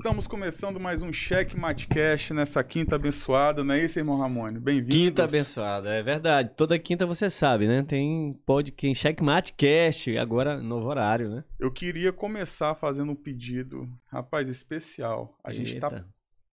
Estamos começando mais um Cheque Mate Cash nessa quinta abençoada, não é isso, irmão Ramone? Bem-vindo. Quinta abençoada, é verdade. Toda quinta você sabe, né? Tem podcast Cheque Mate Cash, agora novo horário, né? Eu queria começar fazendo um pedido, rapaz, especial. A tá Eita. gente está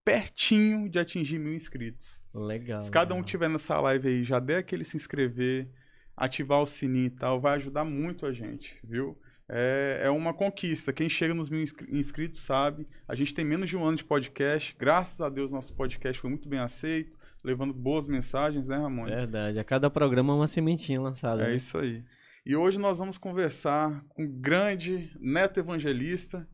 pertinho de atingir mil inscritos. Legal. Se cada um tiver nessa live aí, já dê aquele se inscrever, ativar o sininho e tal, vai ajudar muito a gente, viu? é, é uma conquista. Quem chega nos mil inscritos sabe. A gente tem menos de um ano de podcast. Graças a Deus, nosso podcast foi muito bem aceito, levando boas mensagens, né, Ramon? Verdade. A cada programa é uma sementinha lançada. É né? isso aí. E hoje nós vamos conversar com o grande neto evangelista,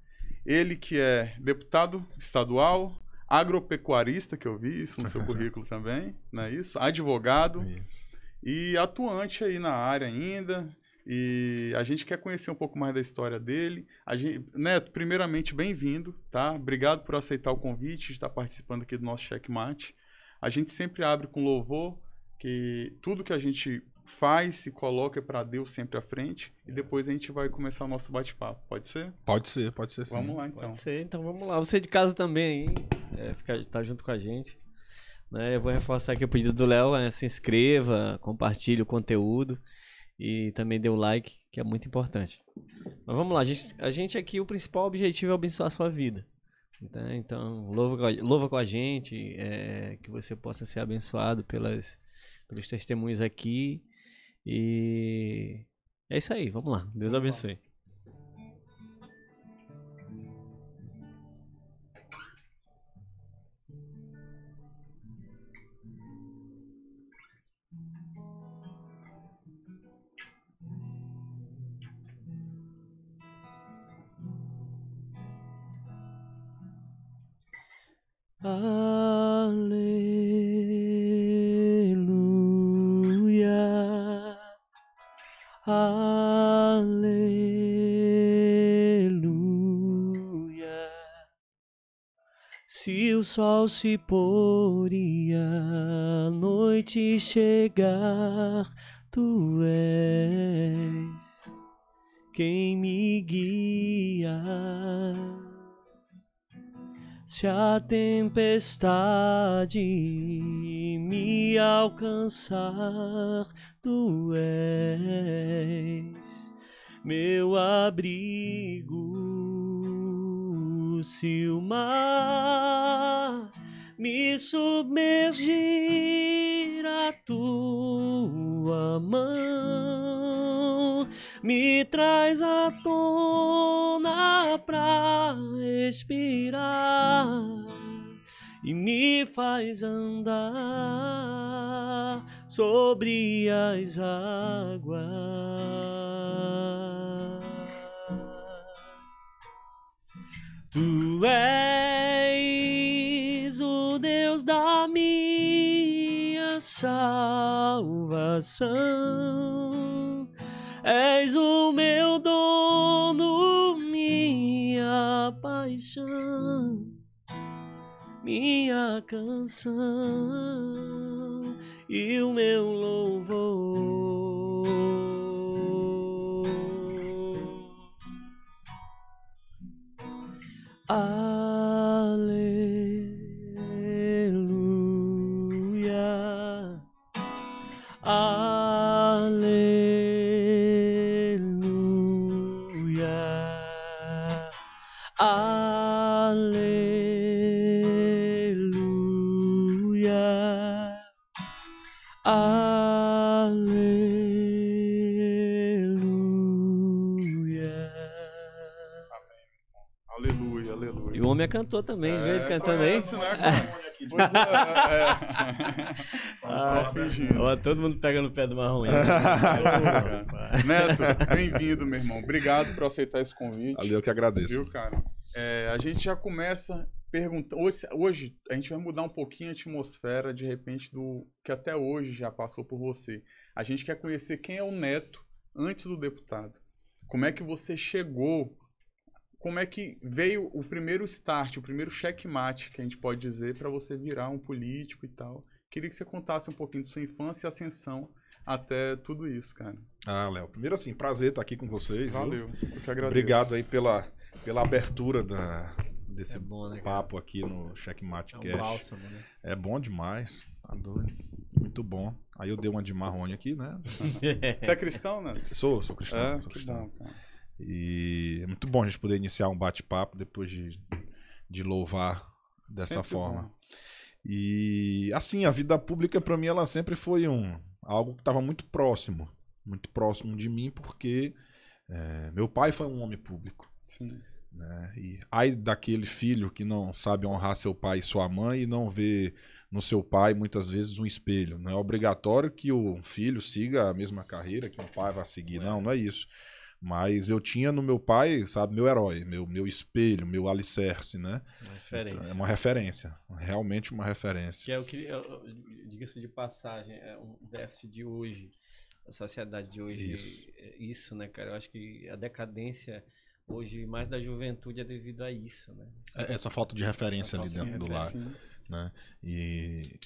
ele que é deputado estadual, agropecuarista, que eu vi isso no seu currículo também, não é isso? Advogado isso. e atuante aí na área ainda, e a gente quer conhecer um pouco mais da história dele. A gente, Neto, né, primeiramente, bem-vindo, tá? Obrigado por aceitar o convite de estar participando aqui do nosso checkmate. A gente sempre abre com louvor, que tudo que a gente faz se coloca é para Deus sempre à frente e depois a gente vai começar o nosso bate-papo. Pode ser? Pode ser, pode ser sim. Vamos lá então. Pode ser, então vamos lá. Você de casa também hein? é, ficar, tá junto com a gente. Né? Eu vou reforçar aqui o pedido do Léo, é, se inscreva, compartilhe o conteúdo e também dê o like, que é muito importante. Mas vamos lá, a gente, a gente aqui, o principal objetivo é abençoar a sua vida. Né? Então, louva, louva com a gente, é, que você possa ser abençoado pelas, pelos testemunhos aqui. E é isso aí, vamos lá. Deus abençoe. Aleluia. Aleluia. Se o sol se pôr e a noite chegar, tu és quem me guia. Se a tempestade me alcançar, tu és meu abrigo. Se o mar me submergir a tua mão, me traz à tona pra respirar e me faz andar sobre as águas. Tu és o Deus da minha salvação. És o meu dono, minha paixão, minha canção e o meu louvor. Ah. cantou também, é, viu ele é, cantando aí? Isso Pois é. é. ah, todo mundo pega no pé do Marrone. Neto, bem-vindo, meu irmão. Obrigado por aceitar esse convite. Valeu, eu que agradeço. Viu, cara? É, a gente já começa perguntando. Hoje, hoje a gente vai mudar um pouquinho a atmosfera, de repente, do que até hoje já passou por você. A gente quer conhecer quem é o Neto antes do deputado. Como é que você chegou como é que veio o primeiro start, o primeiro checkmate que a gente pode dizer para você virar um político e tal. Queria que você contasse um pouquinho de sua infância e ascensão até tudo isso, cara. Ah, Léo, primeiro assim, prazer estar tá aqui com vocês. Valeu, eu que agradeço. Obrigado aí pela, pela abertura da, desse é bom, né, papo aqui no Checkmate é um Cash. Bálsamo, né? É bom demais, tá doido. Muito bom. Aí eu dei uma de marrone aqui, né? você é cristão, né? Sou, sou cristão. É, sou cristão. Bom, cara. E é muito bom a gente poder iniciar um bate-papo depois de, de louvar dessa sempre forma. Bom. E assim, a vida pública para mim ela sempre foi um algo que estava muito próximo, muito próximo de mim porque é, meu pai foi um homem público. Sim. Né? E ai daquele filho que não sabe honrar seu pai e sua mãe e não vê no seu pai muitas vezes um espelho. Não é obrigatório que o filho siga a mesma carreira que um pai vai seguir, é. não, não é isso. Mas eu tinha no meu pai, sabe, meu herói, meu, meu espelho, meu alicerce, né? Uma referência. Então, é uma referência, realmente uma referência. Que é o que, é, é, diga-se de passagem, é um déficit de hoje, a sociedade de hoje. Isso. É, é isso, né, cara? Eu acho que a decadência hoje, mais da juventude, é devido a isso, né? Essa, essa falta de referência ali dentro de do lar. Né? E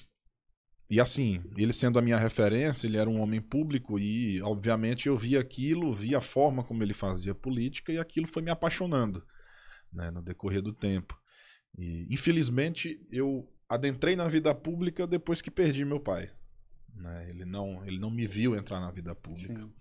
e assim, ele sendo a minha referência, ele era um homem público e, obviamente, eu via aquilo, via a forma como ele fazia política e aquilo foi me apaixonando né, no decorrer do tempo. E, infelizmente, eu adentrei na vida pública depois que perdi meu pai. Né? Ele, não, ele não me viu entrar na vida pública. Sim.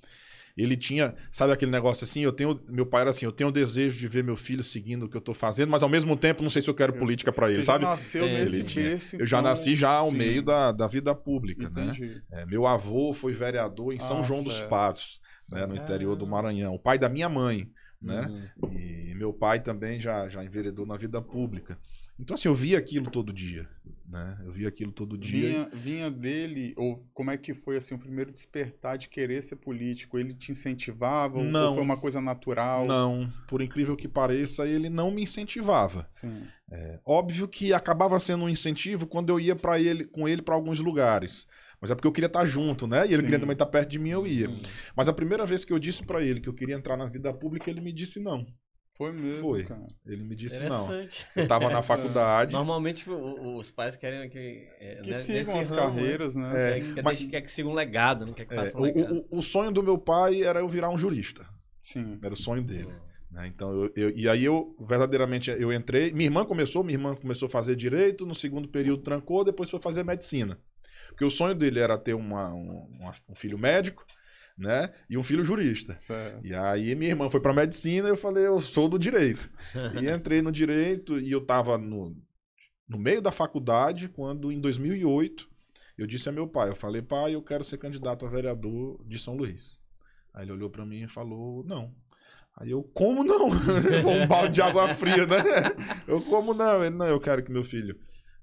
Ele tinha, sabe aquele negócio assim? Eu tenho, meu pai era assim, eu tenho o desejo de ver meu filho seguindo o que eu estou fazendo, mas ao mesmo tempo não sei se eu quero eu política para ele, sabe? Nasceu é, nesse ele berço, então... Eu já então, nasci já ao Sim. meio da, da vida pública, né? Entendi. né? É, meu avô foi vereador em São ah, João certo. dos Patos, né, no interior do Maranhão. O pai da minha mãe, né? Uhum. E meu pai também já já enveredou na vida pública. Então, assim, eu via aquilo todo dia. Né? Eu via aquilo todo dia. Vinha, vinha, dele, ou como é que foi assim, o primeiro despertar de querer ser político? Ele te incentivava não, ou foi uma coisa natural? Não, por incrível que pareça, ele não me incentivava. É, óbvio que acabava sendo um incentivo quando eu ia para ele com ele para alguns lugares. Mas é porque eu queria estar tá junto, né? E ele Sim. queria também estar tá perto de mim, eu ia. Sim. Mas a primeira vez que eu disse para ele que eu queria entrar na vida pública, ele me disse não. Foi mesmo. Foi. Cara. Ele me disse não. Eu tava na é. faculdade. Normalmente os pais querem que. É, né, sigam as ramo, né? carreiras, né? É, é quer, mas, quer que siga um legado, não né? quer que é, faça um legado. O, o, o, sonho do meu pai era eu virar um jurista. Sim. Era o sonho dele. Hum. Né? Então, eu, eu, e aí eu verdadeiramente eu entrei. Minha irmã começou, minha irmã começou a fazer direito, no segundo período trancou, depois foi fazer medicina. Porque o sonho dele era ter uma, um, um filho médico né? E um filho jurista. Certo. E aí minha irmã foi para medicina, eu falei, eu sou do direito. e entrei no direito e eu estava no, no meio da faculdade quando em 2008 eu disse a meu pai, eu falei, pai, eu quero ser candidato a vereador de São Luís. Aí ele olhou para mim e falou, não. Aí eu, como não? um balde de água fria, né? Eu, como não? Ele, não, eu quero que meu filho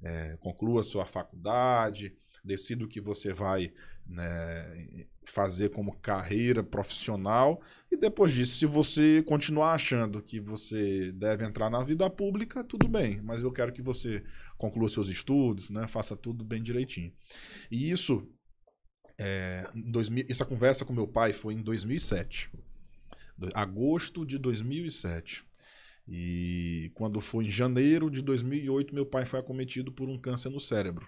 é, conclua sua faculdade, decida o que você vai né, fazer como carreira profissional. E depois disso, se você continuar achando que você deve entrar na vida pública, tudo bem, mas eu quero que você conclua seus estudos, né, faça tudo bem direitinho. E isso, é, essa conversa com meu pai foi em 2007, agosto de 2007. E quando foi em janeiro de 2008, meu pai foi acometido por um câncer no cérebro.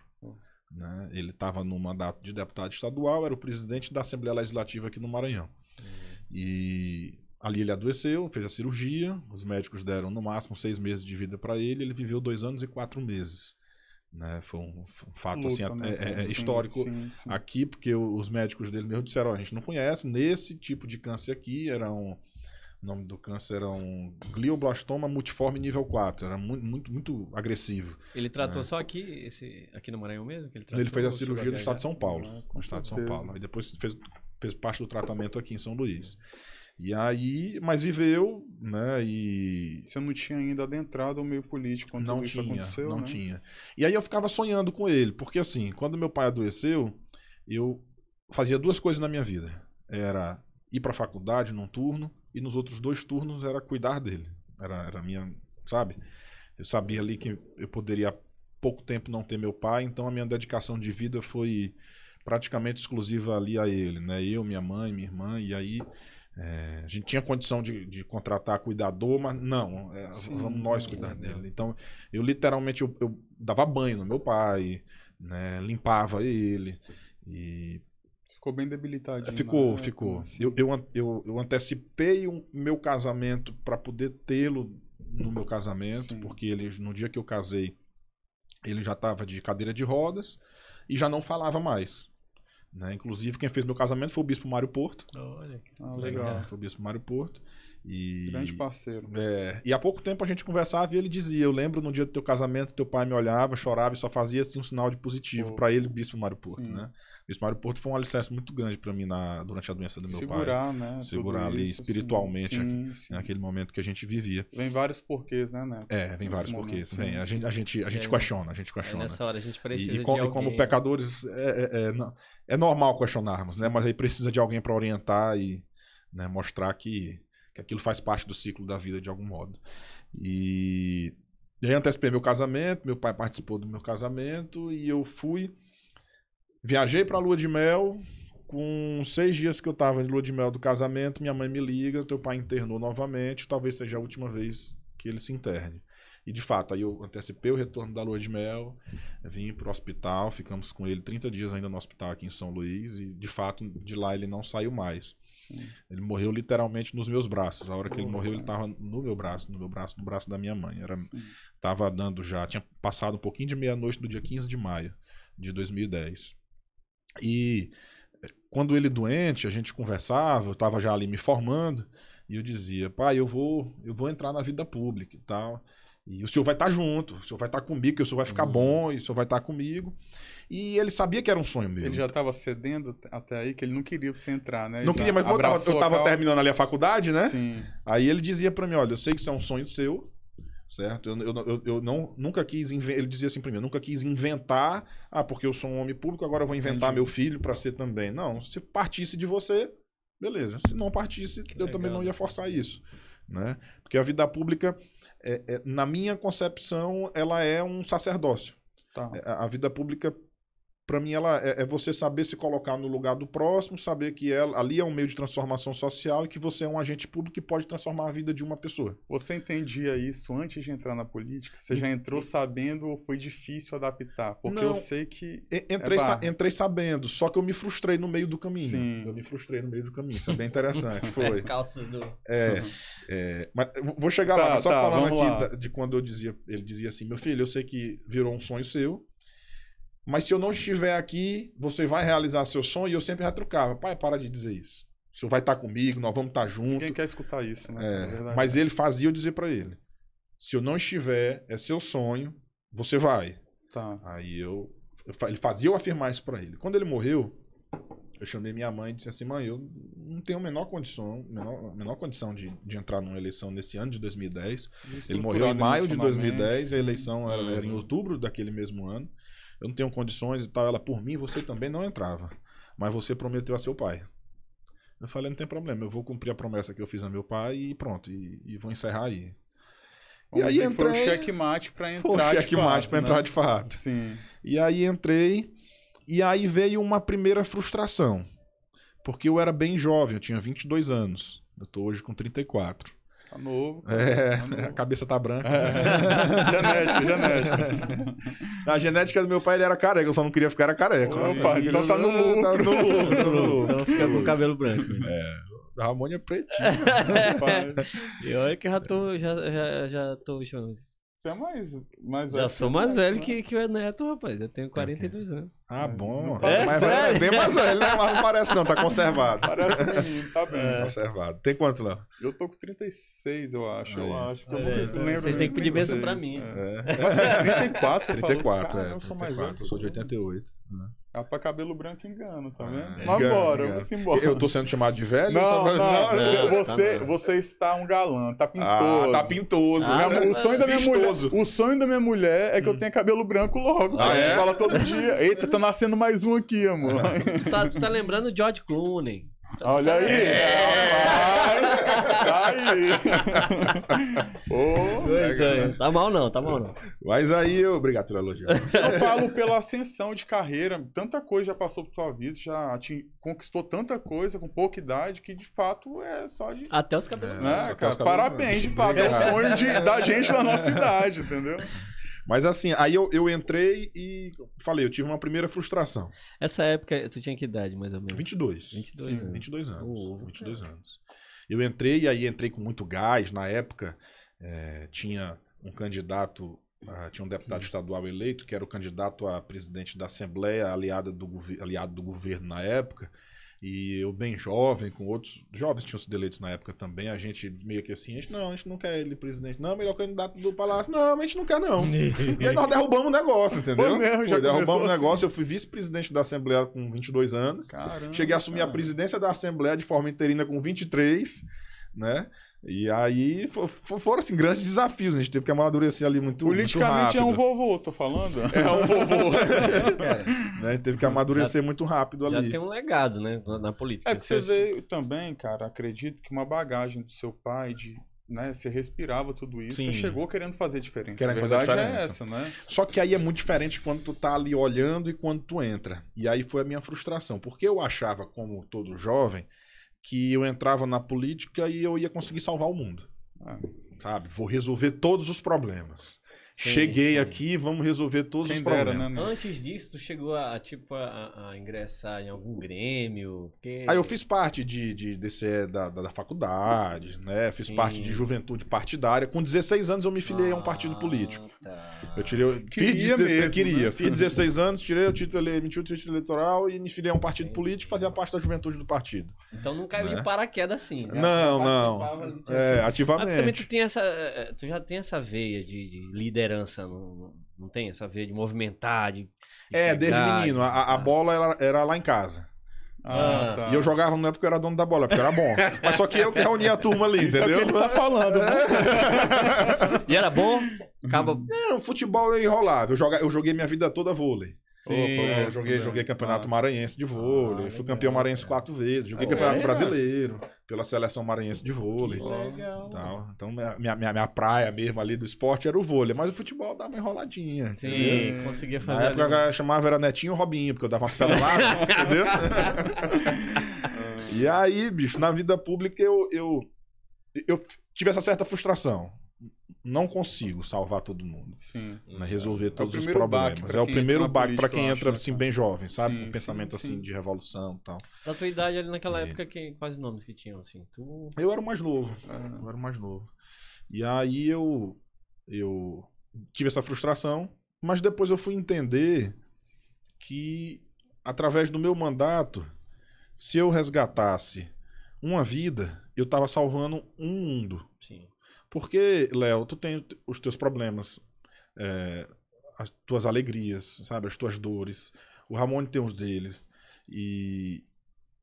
Né? Ele estava no mandato de deputado estadual, era o presidente da Assembleia Legislativa aqui no Maranhão. Uhum. E ali ele adoeceu, fez a cirurgia, os médicos deram no máximo seis meses de vida para ele, ele viveu dois anos e quatro meses. Né? Foi um fato assim, né? é, é, é sim, histórico sim, sim. aqui, porque os médicos dele mesmo disseram: oh, a gente não conhece, nesse tipo de câncer aqui, era um o nome do câncer era um glioblastoma multiforme nível 4. Era muito, muito, muito agressivo. Ele tratou é. só aqui, esse, aqui no Maranhão mesmo? ele, ele fez a cirurgia né? ah, no estado de São Paulo. Ah, no estado de São Paulo. e depois fez, fez parte do tratamento aqui em São Luís. E aí, mas viveu, né? E. Você não tinha ainda adentrado ao meio político quando não isso tinha, aconteceu? Não né? tinha. E aí eu ficava sonhando com ele, porque assim, quando meu pai adoeceu, eu fazia duas coisas na minha vida: era ir para a faculdade num turno e nos outros dois turnos era cuidar dele. Era, era minha, sabe? Eu sabia ali que eu poderia pouco tempo não ter meu pai, então a minha dedicação de vida foi praticamente exclusiva ali a ele, né? Eu, minha mãe, minha irmã, e aí é, a gente tinha condição de, de contratar cuidador, mas não, é, Sim, vamos nós cuidar é. dele. Então, eu literalmente eu, eu dava banho no meu pai, né? limpava ele. E Ficou bem debilitadinho. Ficou, né? ficou. Assim? eu, eu, eu, eu, antecipei o um, meu casamento para poder tê-lo no meu casamento, Sim. porque ele, no dia que eu casei, ele já estava de cadeira de rodas e já não falava mais. Né? Inclusive, quem fez meu casamento foi o Bispo Mário Porto. Olha, ah, legal. legal. Foi o Bispo Mário Porto. E, Grande parceiro. É, e há pouco tempo a gente conversava e ele dizia: Eu lembro no dia do teu casamento, teu pai me olhava, chorava e só fazia assim, um sinal de positivo. Para ele, o Bispo Mário Porto. Sim. Né? Esse Mário Porto foi um alicerce muito grande para mim na, durante a doença do meu Segurar, pai. Né, Segurar ali isso, assim. espiritualmente sim, sim. naquele momento que a gente vivia. Vem vários porquês, né, né? É, vem vários momento, porquês. Né? Vem. A gente, a gente, a gente é, questiona, a gente questiona. É nessa hora a gente precisa e, e, com, alguém... e como pecadores é, é, é, é, normal questionarmos, né? Mas aí precisa de alguém para orientar e né, mostrar que, que aquilo faz parte do ciclo da vida de algum modo. E e aí antecipei meu casamento, meu pai participou do meu casamento e eu fui. Viajei pra lua de mel. Com seis dias que eu tava em lua de mel do casamento, minha mãe me liga, teu pai internou novamente, talvez seja a última vez que ele se interne. E de fato, aí eu antecipei o retorno da lua de mel, vim para o hospital, ficamos com ele 30 dias ainda no hospital aqui em São Luís, e de fato de lá ele não saiu mais. Sim. Ele morreu literalmente nos meus braços. A hora que ele morreu, ele estava no meu braço, no meu braço, no braço da minha mãe. Era, tava dando já, tinha passado um pouquinho de meia-noite do dia 15 de maio de 2010. E quando ele doente, a gente conversava, eu estava já ali me formando, e eu dizia: "Pai, eu vou, eu vou entrar na vida pública e tal". E o senhor vai estar tá junto, o senhor vai estar tá comigo, que o senhor vai ficar uhum. bom, e o senhor vai estar tá comigo. E ele sabia que era um sonho meu. Ele já estava cedendo até aí, que ele não queria você entrar, né? Ele não queria, mas como eu estava terminando ali a faculdade, né? Sim. Aí ele dizia para mim: olha, eu sei que isso é um sonho seu, certo? Eu, eu, eu, não, nunca quis inventar, ele dizia assim para mim, eu nunca quis inventar, ah, porque eu sou um homem público, agora eu vou inventar Entendi. meu filho para ser também. Não, se partisse de você, beleza. Se não partisse, que eu legal. também não ia forçar isso, né? Porque a vida pública, é, é, na minha concepção, ela é um sacerdócio. Tá. É, a vida pública para mim ela é, é, você saber se colocar no lugar do próximo, saber que ela, ali é um meio de transformação social e que você é um agente público que pode transformar a vida de uma pessoa. Você entendia isso antes de entrar na política? Você já entrou sabendo ou foi difícil adaptar? Porque Não, eu sei que é entrei, é sa entrei sabendo, só que eu me frustrei no meio do caminho. Sim. Eu me frustrei no meio do caminho, isso é bem interessante, foi. Calças do É, é mas vou chegar tá, lá, só tá, falando aqui lá. de quando eu dizia, ele dizia assim: "Meu filho, eu sei que virou um sonho seu, mas se eu não estiver aqui, você vai realizar seu sonho e eu sempre retrucava. Pai, para de dizer isso. O senhor vai estar tá comigo, nós vamos estar tá juntos. Quem quer escutar isso, né? É, é mas ele fazia eu dizer para ele: se eu não estiver, é seu sonho, você vai. Tá. Aí eu. Ele fazia eu afirmar isso para ele. Quando ele morreu, eu chamei minha mãe e disse assim: mãe, eu não tenho a menor condição, menor, menor condição de, de entrar numa eleição nesse ano de 2010. Isso ele morreu em maio de 2010, a eleição era, era em uhum. outubro daquele mesmo ano eu não tenho condições e tal. Ela, por mim, você também não entrava. Mas você prometeu a seu pai. Eu falei, não tem problema, eu vou cumprir a promessa que eu fiz a meu pai e pronto, e, e vou encerrar aí. e aí entrei. Foi o checkmate para entrar. Foi o checkmate para né? entrar de fato. Sim. E aí entrei, e aí veio uma primeira frustração. Porque eu era bem jovem, eu tinha 22 anos. Eu tô hoje com 34. Tá novo. É, tá novo. a cabeça tá branca. É. genética, genética. A genética do meu pai, ele era careca, eu só não queria ficar era careca. Oi, Opa, então não, tá no mundo, Tá no tá Então fica com o cabelo branco. Né? É. é pretinho. e olha que já tô, já, já, já tô, você é mais, mais velho. Já sou mais né? velho que, que o Neto, rapaz. Eu tenho 42 okay. anos. Ah, é, bom. É, mais sério? é bem mais velho, né? Mas não parece não, tá conservado. Parece menino, tá bem. É. Conservado. Tem quanto, lá? Eu tô com 36, eu acho. Eu acho que é. eu nunca se lembro. Vocês têm que pedir bênção pra mim. É. Mas 34, é, 34, falou, é. Eu sou 34, mais velho. Eu sou de 88, né? né? É pra tá cabelo branco engano, tá ah, vendo? Ah, Mas vamos embora. Eu tô sendo chamado de velho? Não, não, não, não. Você, é, tá você está um galã, tá pintoso. Ah, tá pintoso. Ah, minha, né? o, sonho da minha mulher, o sonho da minha mulher é que eu hum. tenha cabelo branco logo. Ah, né? é? fala todo dia. Eita, tá nascendo mais um aqui, amor. Tu tá, tu tá lembrando o George Clooney. Olha aí. É. Né, tá aí. oh, dois, dois. Tá mal não, tá mal não. Mas aí, eu... obrigado pela elogio. Eu falo pela ascensão de carreira, tanta coisa já passou por tua vida, já te conquistou tanta coisa com pouca idade que de fato é só de... Até os cabelos. É, né, cara? Os cabelos Parabéns, de fato. É o sonho de, da gente na nossa idade, entendeu? Mas assim, aí eu, eu entrei e falei, eu tive uma primeira frustração. Essa época, tu tinha que idade mais ou menos? 22. 22 Sim, anos. 22 anos. Oh, 22 é. anos. Eu entrei e aí entrei com muito gás. Na época, é, tinha um candidato, uh, tinha um deputado uhum. estadual eleito, que era o candidato a presidente da Assembleia, aliada do, aliado do governo na época. E eu bem jovem, com outros jovens tinham sido eleitos na época também, a gente meio que assim, a gente, não, a gente não quer ele presidente, não, melhor candidato do Palácio, não, a gente não quer não. e aí nós derrubamos o negócio, entendeu? Foi mesmo, já Foi, derrubamos o assim. negócio, eu fui vice-presidente da Assembleia com 22 anos, Caramba, cheguei a assumir a presidência da Assembleia de forma interina com 23, né? E aí foram assim, grandes desafios, né? a gente teve que amadurecer ali muito Politicamente muito é um vovô, tô falando. É um vovô. né? Teve que amadurecer já, muito rápido ali. Já tem um legado, né, na política. É que você veio também, cara, acredito que uma bagagem do seu pai de né? Você respirava tudo isso, Sim. você chegou querendo fazer diferença. Querendo a verdade fazer é diferença. é essa, né? Só que aí é muito diferente quando tu tá ali olhando e quando tu entra. E aí foi a minha frustração, porque eu achava, como todo jovem, que eu entrava na política e eu ia conseguir salvar o mundo. Ah. Sabe? Vou resolver todos os problemas. Cheguei sim. aqui, vamos resolver todos Quem os problemas. Dera, né? Antes disso, tu chegou a, tipo, a, a ingressar em algum grêmio? Porque... Aí eu fiz parte de, de desse, é, da, da, da faculdade, né? Fiz sim. parte de juventude partidária. Com 16 anos eu me filiei ah, a um partido ah, político. Tá. Eu tirei... queria fiz 16, mesmo, queria. Né? Fiz 16 anos, tirei o título, me tirei o título eleitoral e me filiei a um partido político fazia parte da juventude do partido. Então nunca caiu né? de paraquedas assim. Já né? não, não. É, ativamente. Mas também tu, tem essa, eh, eh, tu já tem essa veia de, de líder liderança, não, não tem essa veia de movimentar. De, de é, pegar, desde menino. De... A, a, bola era, era lá em casa. Ah, ah, tá. E eu jogava não é porque eu era dono da bola, é porque era bom. Mas só que eu que reunia a turma ali, Isso é entendeu? É ele tá falando. É. e era bom? Acaba... Não, futebol eu enrolava. Eu, joga... eu joguei minha vida toda vôlei. Sim, Opa, é, eu joguei, joguei campeonato Nossa. maranhense de vôlei, ah, fui campeão maranhense cara. quatro vezes, joguei é, campeonato é? brasileiro pela seleção maranhense de vôlei. Legal. Então, minha, minha, minha praia mesmo ali do esporte era o vôlei, mas o futebol dava uma enroladinha. Sim, entendeu? conseguia fazer. Na época ali. eu chamava era Netinho Robinho, porque eu dava umas lá, entendeu? e aí, bicho, na vida pública eu, eu, eu tive essa certa frustração não consigo salvar todo mundo. Sim. Né, resolver é. todos é os problemas. É o primeiro baque para quem entra, assim, né? bem jovem, sabe? Sim, um pensamento sim, assim de revolução e tal. Na tua idade, ali naquela é. época, que, quais nomes que tinham, assim? Tu... Eu era o mais novo. Ah. Eu era o mais novo. E aí eu, eu tive essa frustração, mas depois eu fui entender que através do meu mandato, se eu resgatasse uma vida, eu estava salvando um mundo. Sim. Porque, Léo, tu tem os teus problemas, é, as tuas alegrias, sabe? As tuas dores. O Ramon tem os deles. E,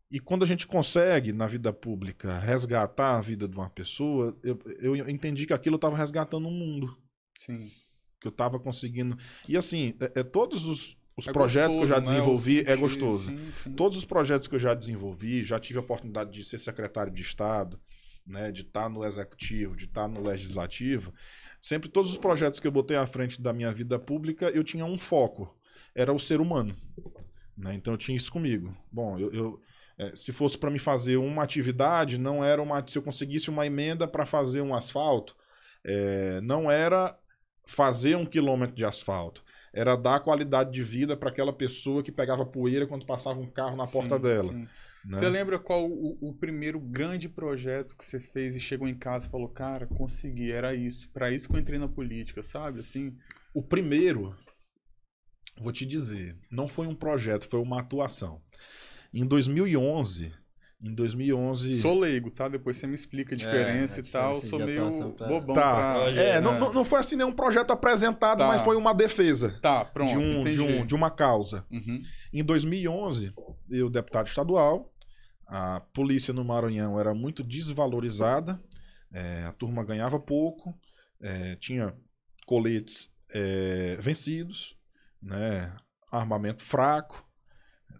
e quando a gente consegue, na vida pública, resgatar a vida de uma pessoa, eu, eu entendi que aquilo estava resgatando o um mundo. Sim. Que eu estava conseguindo. E assim, é, é todos os, os é projetos gostoso, que eu já né, desenvolvi, né? é gostoso. Sim, sim. Todos os projetos que eu já desenvolvi, já tive a oportunidade de ser secretário de Estado, né, de estar tá no executivo, de estar tá no legislativo, sempre todos os projetos que eu botei à frente da minha vida pública, eu tinha um foco, era o ser humano. Né? Então eu tinha isso comigo. Bom, eu, eu é, se fosse para me fazer uma atividade, não era uma. Se eu conseguisse uma emenda para fazer um asfalto, é, não era fazer um quilômetro de asfalto era dar qualidade de vida para aquela pessoa que pegava poeira quando passava um carro na porta sim, dela. Sim. Né? Você lembra qual o, o, primeiro grande projeto que você fez e chegou em casa e falou, cara, consegui, era isso, para isso que eu entrei na política, sabe? Assim. O primeiro, vou te dizer, não foi um projeto, foi uma atuação. Em 2011, em 2011. Sou leigo, tá? Depois você me explica a é, diferença é, e tal. Sou meio pra... bobão. Tá. Pra... É, não, é. não, não foi assim nenhum projeto apresentado, tá. mas foi uma defesa. Tá, pronto. De, um, de, um, de uma causa. Uhum. Em 2011, eu, deputado estadual, a polícia no Maranhão era muito desvalorizada, é, a turma ganhava pouco, é, tinha coletes é, vencidos, né, armamento fraco,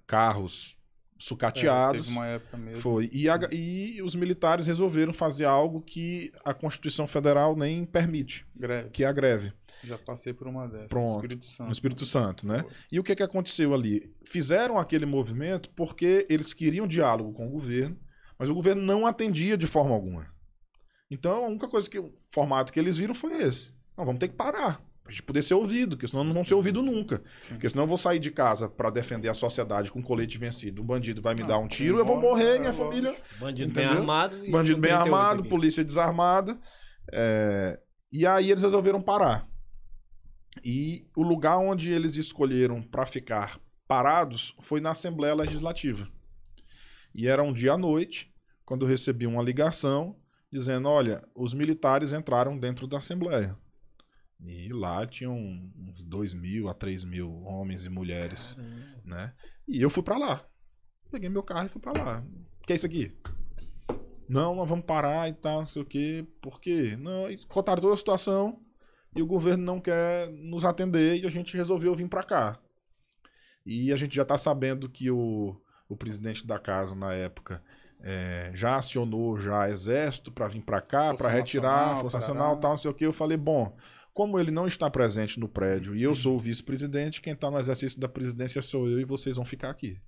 carros sucateados. É, teve uma época mesmo. Foi. E, a, e, os militares resolveram fazer algo que a Constituição Federal nem permite. Greve. Que é a greve. Já passei por uma dessas. Pronto. No Espírito Santo. No Espírito Santo, né? Foi. E o que, é que aconteceu ali? Fizeram aquele movimento porque eles queriam diálogo com o governo, mas o governo não atendia de forma alguma. Então, a única coisa que o formato que eles viram foi esse. Não, vamos ter que parar. Pra gente poder ser ouvido, porque senão não vou ser uhum. ouvido nunca. Sim. Porque senão eu vou sair de casa para defender a sociedade com colete vencido. Um bandido vai me ah, dar um tiro, eu vou morrer, é, minha é família. Bandido entendeu? bem armado. Bandido bem armado, polícia desarmada. É... E aí eles resolveram parar. E o lugar onde eles escolheram para ficar parados foi na Assembleia Legislativa. E era um dia à noite, quando eu recebi uma ligação dizendo: olha, os militares entraram dentro da Assembleia. E lá tinham uns 2 mil a 3 mil homens e mulheres, Caramba. né? E eu fui para lá. Peguei meu carro e fui para lá. O que é isso aqui? Não, nós vamos parar e tal, não sei o quê. Por quê? Não, e contaram toda a situação e o governo não quer nos atender e a gente resolveu vir para cá. E a gente já tá sabendo que o, o presidente da casa na época é, já acionou já exército para vir para cá, para retirar, a Força Nacional, tal, não sei o quê. Eu falei, bom, como ele não está presente no prédio e eu uhum. sou o vice-presidente, quem está no exercício da presidência sou eu e vocês vão ficar aqui.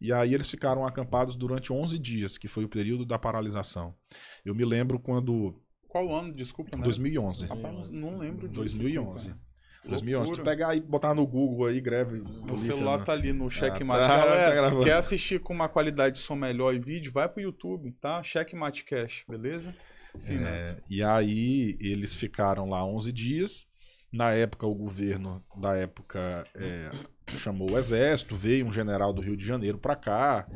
E aí eles ficaram acampados durante 11 dias, que foi o período da paralisação. Eu me lembro quando. Qual ano? Desculpa, né? 2011. 2011. não lembro disso. 2011. 2011. Tu pegar e botar no Google aí, greve. O né? celular né? tá ali no checkmate. Ah, tá, Galera, tá quer assistir com uma qualidade de som melhor e vídeo, vai pro YouTube, tá? Checkmate Cash, beleza? Sim, é, né? E aí eles ficaram lá 11 dias. Na época, o governo da época é, chamou o exército, veio um general do Rio de Janeiro para cá.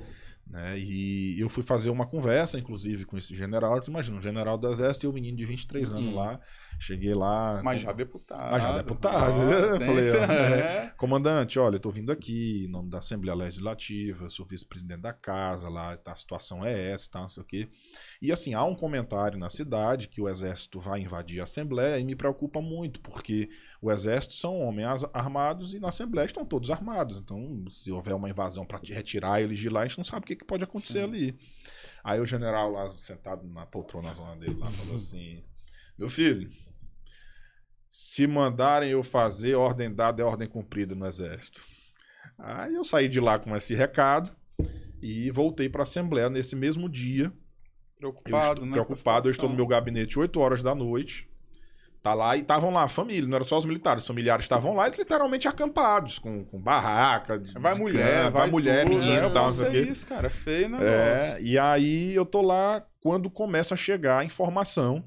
Né? E eu fui fazer uma conversa, inclusive, com esse general. Tu imagina, um general do Exército e um menino de 23 anos hum. lá. Cheguei lá. Mas né? já deputado. Mas já deputado. Ah, né? é. comandante, olha, eu tô vindo aqui em nome da Assembleia Legislativa, sou vice-presidente da casa lá, tá, a situação é essa, tá, não sei o quê. E assim, há um comentário na cidade que o Exército vai invadir a Assembleia e me preocupa muito, porque o exército são homens armados e na Assembleia estão todos armados. Então, se houver uma invasão para retirar eles de lá, a gente não sabe o que, que pode acontecer Sim. ali. Aí o general lá, sentado na poltrona zona dele lá, falou uhum. assim: Meu filho, se mandarem eu fazer, ordem dada é ordem cumprida no exército. Aí eu saí de lá com esse recado e voltei para a Assembleia nesse mesmo dia. Preocupado, eu, né? Preocupado, eu estou no meu gabinete 8 horas da noite tá lá e estavam lá, a família, não era só os militares, os familiares estavam lá e literalmente acampados, com, com barraca. De, vai de mulher, cama, vai, vai mulher, tudo, menino, né? é, tal, é isso, cara, é feio né, é, negócio. É, e aí eu tô lá quando começa a chegar a informação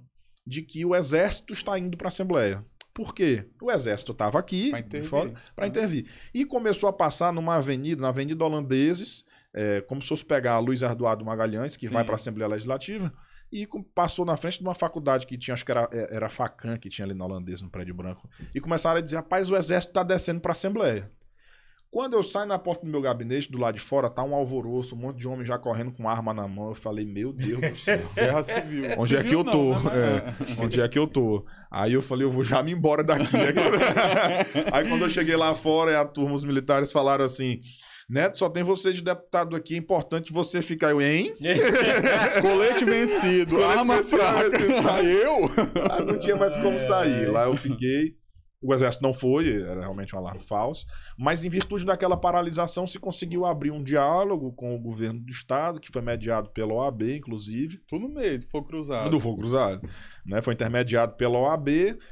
de que o exército está indo para a Assembleia. Por quê? O exército estava aqui para intervir. intervir. E começou a passar numa avenida, na Avenida Holandeses, é, como se fosse pegar a Luiz Eduardo Magalhães, que Sim. vai para a Assembleia Legislativa, e passou na frente de uma faculdade que tinha, acho que era, é, era Facan, que tinha ali na holandesa, no prédio branco, e começaram a dizer, rapaz, o exército tá descendo pra Assembleia. Quando eu saio na porta do meu gabinete, do lado de fora, tá um alvoroço, um monte de homem já correndo com arma na mão. Eu falei, meu Deus do céu. Guerra civil. Onde civil é que eu tô? Não, né? é. onde é que eu tô? Aí eu falei, eu vou já me embora daqui. Aí quando eu cheguei lá fora, a turma, os militares falaram assim: Neto, né? só tem você de deputado aqui, é importante você ficar. Eu, hein? Colete vencido. Colete arma fraca. Tá, eu? Lá ah, não tinha mais como é. sair. Lá eu fiquei. O exército não foi, era realmente um alarme falso. Mas, em virtude daquela paralisação, se conseguiu abrir um diálogo com o governo do estado, que foi mediado pela OAB, inclusive. Tudo meio, foi cruzado. Do foi cruzado. Né? Foi intermediado pela OAB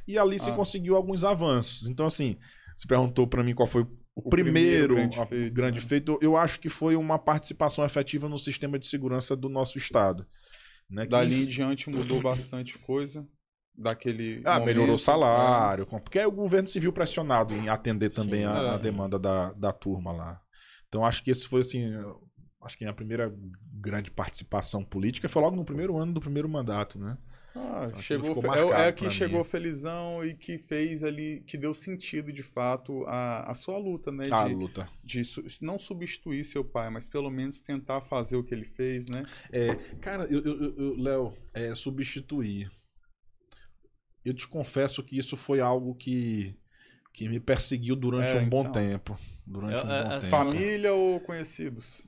e ali ah. se conseguiu alguns avanços. Então, assim, você perguntou para mim qual foi o, primeiro, primeiro grande, feito, grande né? feito, eu acho que foi uma participação efetiva no sistema de segurança do nosso Estado. Né? Dali em diante mudou bastante coisa daquele. Ah, momento, melhorou o né? salário, né? porque é o governo se viu pressionado em atender também Sim, a, é. a, demanda da, da turma lá. Então acho que esse foi assim. Acho que a primeira grande participação política foi logo no primeiro ano do primeiro mandato, né? Ah, então, assim, chegou, é, é que chegou mim. felizão e que fez ali, que deu sentido de fato a, a sua luta, né? A de, luta. De não substituir seu pai, mas pelo menos tentar fazer o que ele fez, né? É, cara, eu, eu, eu Léo, é, substituir. Eu te confesso que isso foi algo que, que me perseguiu durante é, um bom então, tempo. Durante é, um é, bom assim, tempo. Família ou conhecidos?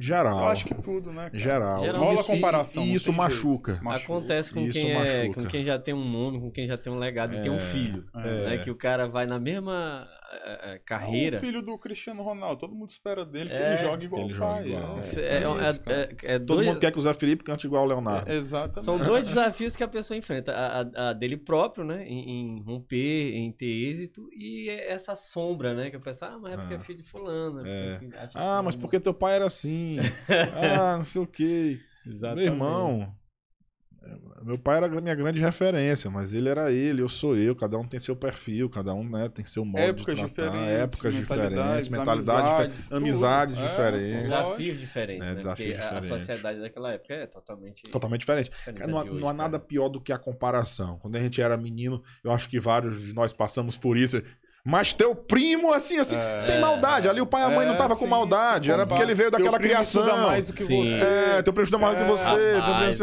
Geral. Eu acho que tudo, né? Cara? Geral. Geralmente, Rola comparação. E, isso machuca. machuca. Acontece com quem, é, com quem já tem um nome, com quem já tem um legado é, e tem um é. filho. É. Né? Que o cara vai na mesma carreira. É o filho do Cristiano Ronaldo, todo mundo espera dele que é, ele jogue igual ele o pai. Igual. Né? É, é, é, é, todo dois... mundo quer que o Zé Felipe cante igual o Leonardo. exatamente. São dois desafios que a pessoa enfrenta: a, a dele próprio, né, em, em, romper, em ter êxito, e essa sombra, né, que eu pessoa, ah, mas é porque é ah. filho de fulano. ah, mas porque teu pai era assim. ah, não sei o quê. Exatamente. Meu irmão, é, meu pai era minha grande referência, mas ele era ele, eu sou eu, cada um tem seu perfil, cada um né, tem seu modo épocas de tratar, diferentes, épocas mentalidades, diferentes, mentalidades, amizades, é, diferentes. É, desafios diferentes, né? Desafios diferentes. A sociedade daquela época é totalmente... Totalmente diferente. diferente é, não, hoje, não há nada pior do que a comparação. Quando a gente era menino, eu acho que vários de nós passamos por isso. Mas teu primo, assim, assim, é. sem maldade. Ali o pai e a mãe é, não tava sim, com maldade. Era porque ele veio daquela teu primo criação. mais do que sim. você. É, teu primo estuda mais do que é, você.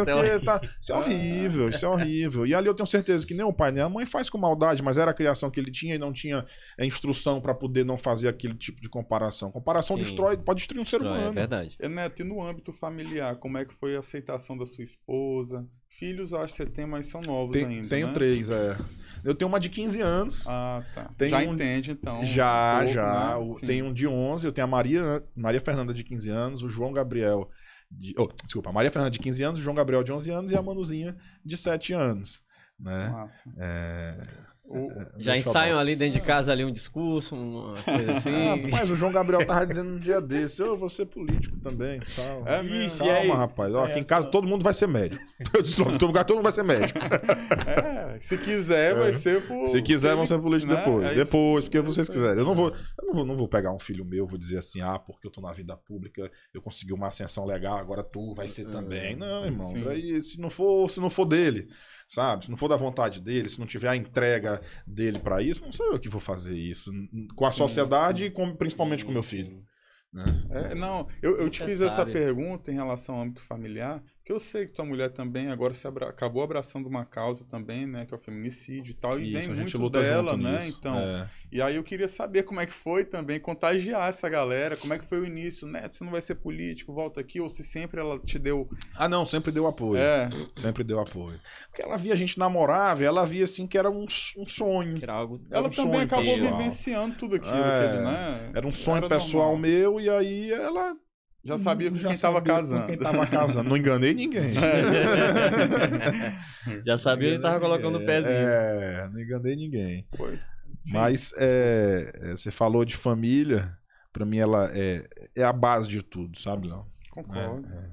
teu primo é Tá... isso é horrível, isso é horrível. E ali eu tenho certeza que nem o pai nem a mãe faz com maldade, mas era a criação que ele tinha e não tinha é, instrução para poder não fazer aquele tipo de comparação. Comparação sim. destrói, pode destruir um ser é humano. É verdade. Neto, e no âmbito familiar, como é que foi a aceitação da sua esposa? Filhos, acho que você tem, mas são novos tem, ainda. Tenho né? três, é. Eu tenho uma de 15 anos. Ah, tá. já um... entende, então. Já, um já. Né? Tem um de 11, eu tenho a Maria, né? Maria Fernanda de 15 anos, o João Gabriel. De... Oh, desculpa, a Maria Fernanda de 15 anos, o João Gabriel de 11 anos e a Manuzinha de 7 anos. Né? Massa. É... É, já ensaiam ali dentro de casa ali um discurso, uma coisa ah, assim. Ah, mas o João Gabriel tava dizendo um dia desse, eu vou ser político também. Tal. É, Ixi, Calma, rapaz. Ó, aqui em é, casa todo mundo vai ser médico. Eu disse logo, todo lugar todo mundo vai ser médico. É, se quiser, vai é. ser por... Se quiser, vão ser político né? depois. depois, porque vocês quiserem. Eu não vou, eu não vou, não vou pegar um filho meu, vou dizer assim, ah, porque eu tô na vida pública, eu consegui uma ascensão legal, agora tu vai ser também. Não, irmão. Aí, se não for, se não for dele sabe? Se não for da vontade dele, se não tiver a entrega dele para isso, não sou eu que vou fazer isso. Com a sim, sociedade sim. e com, principalmente sim, com meu filho. Né? É, não, eu, eu te fiz essa pergunta em relação ao âmbito familiar, porque eu sei que tua mulher também agora se abra... acabou abraçando uma causa também, né? Que é o feminicídio e tal. E Isso, vem muito dela, né? Nisso. Então. É. E aí eu queria saber como é que foi também contagiar essa galera. Como é que foi o início, né? Você não vai ser político, volta aqui. Ou se sempre ela te deu. Ah, não, sempre deu apoio. É. Sempre deu apoio. Porque ela via a gente namorável, ela via assim que era um, um sonho. Era algo, era ela um também acabou pessoal. vivenciando tudo aquilo, é. aquele, né? Era um sonho era pessoal normal. meu, e aí ela já sabia com já quem estava casando. Quem casando. Não enganei ninguém. É. já sabia que estava colocando o é, pezinho. É, não enganei ninguém. Pois. Mas é, é, você falou de família, para mim ela é, é a base de tudo, sabe, Léo? Concordo. É,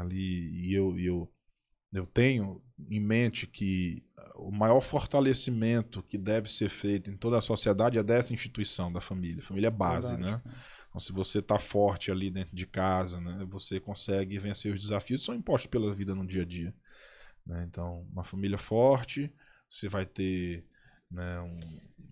ali, e eu, eu, eu tenho em mente que o maior fortalecimento que deve ser feito em toda a sociedade é dessa instituição da família. Família é base, Verdade. né? Então, se você está forte ali dentro de casa, né, você consegue vencer os desafios que são impostos pela vida no dia a dia. Né? Então, uma família forte, você vai ter né, um,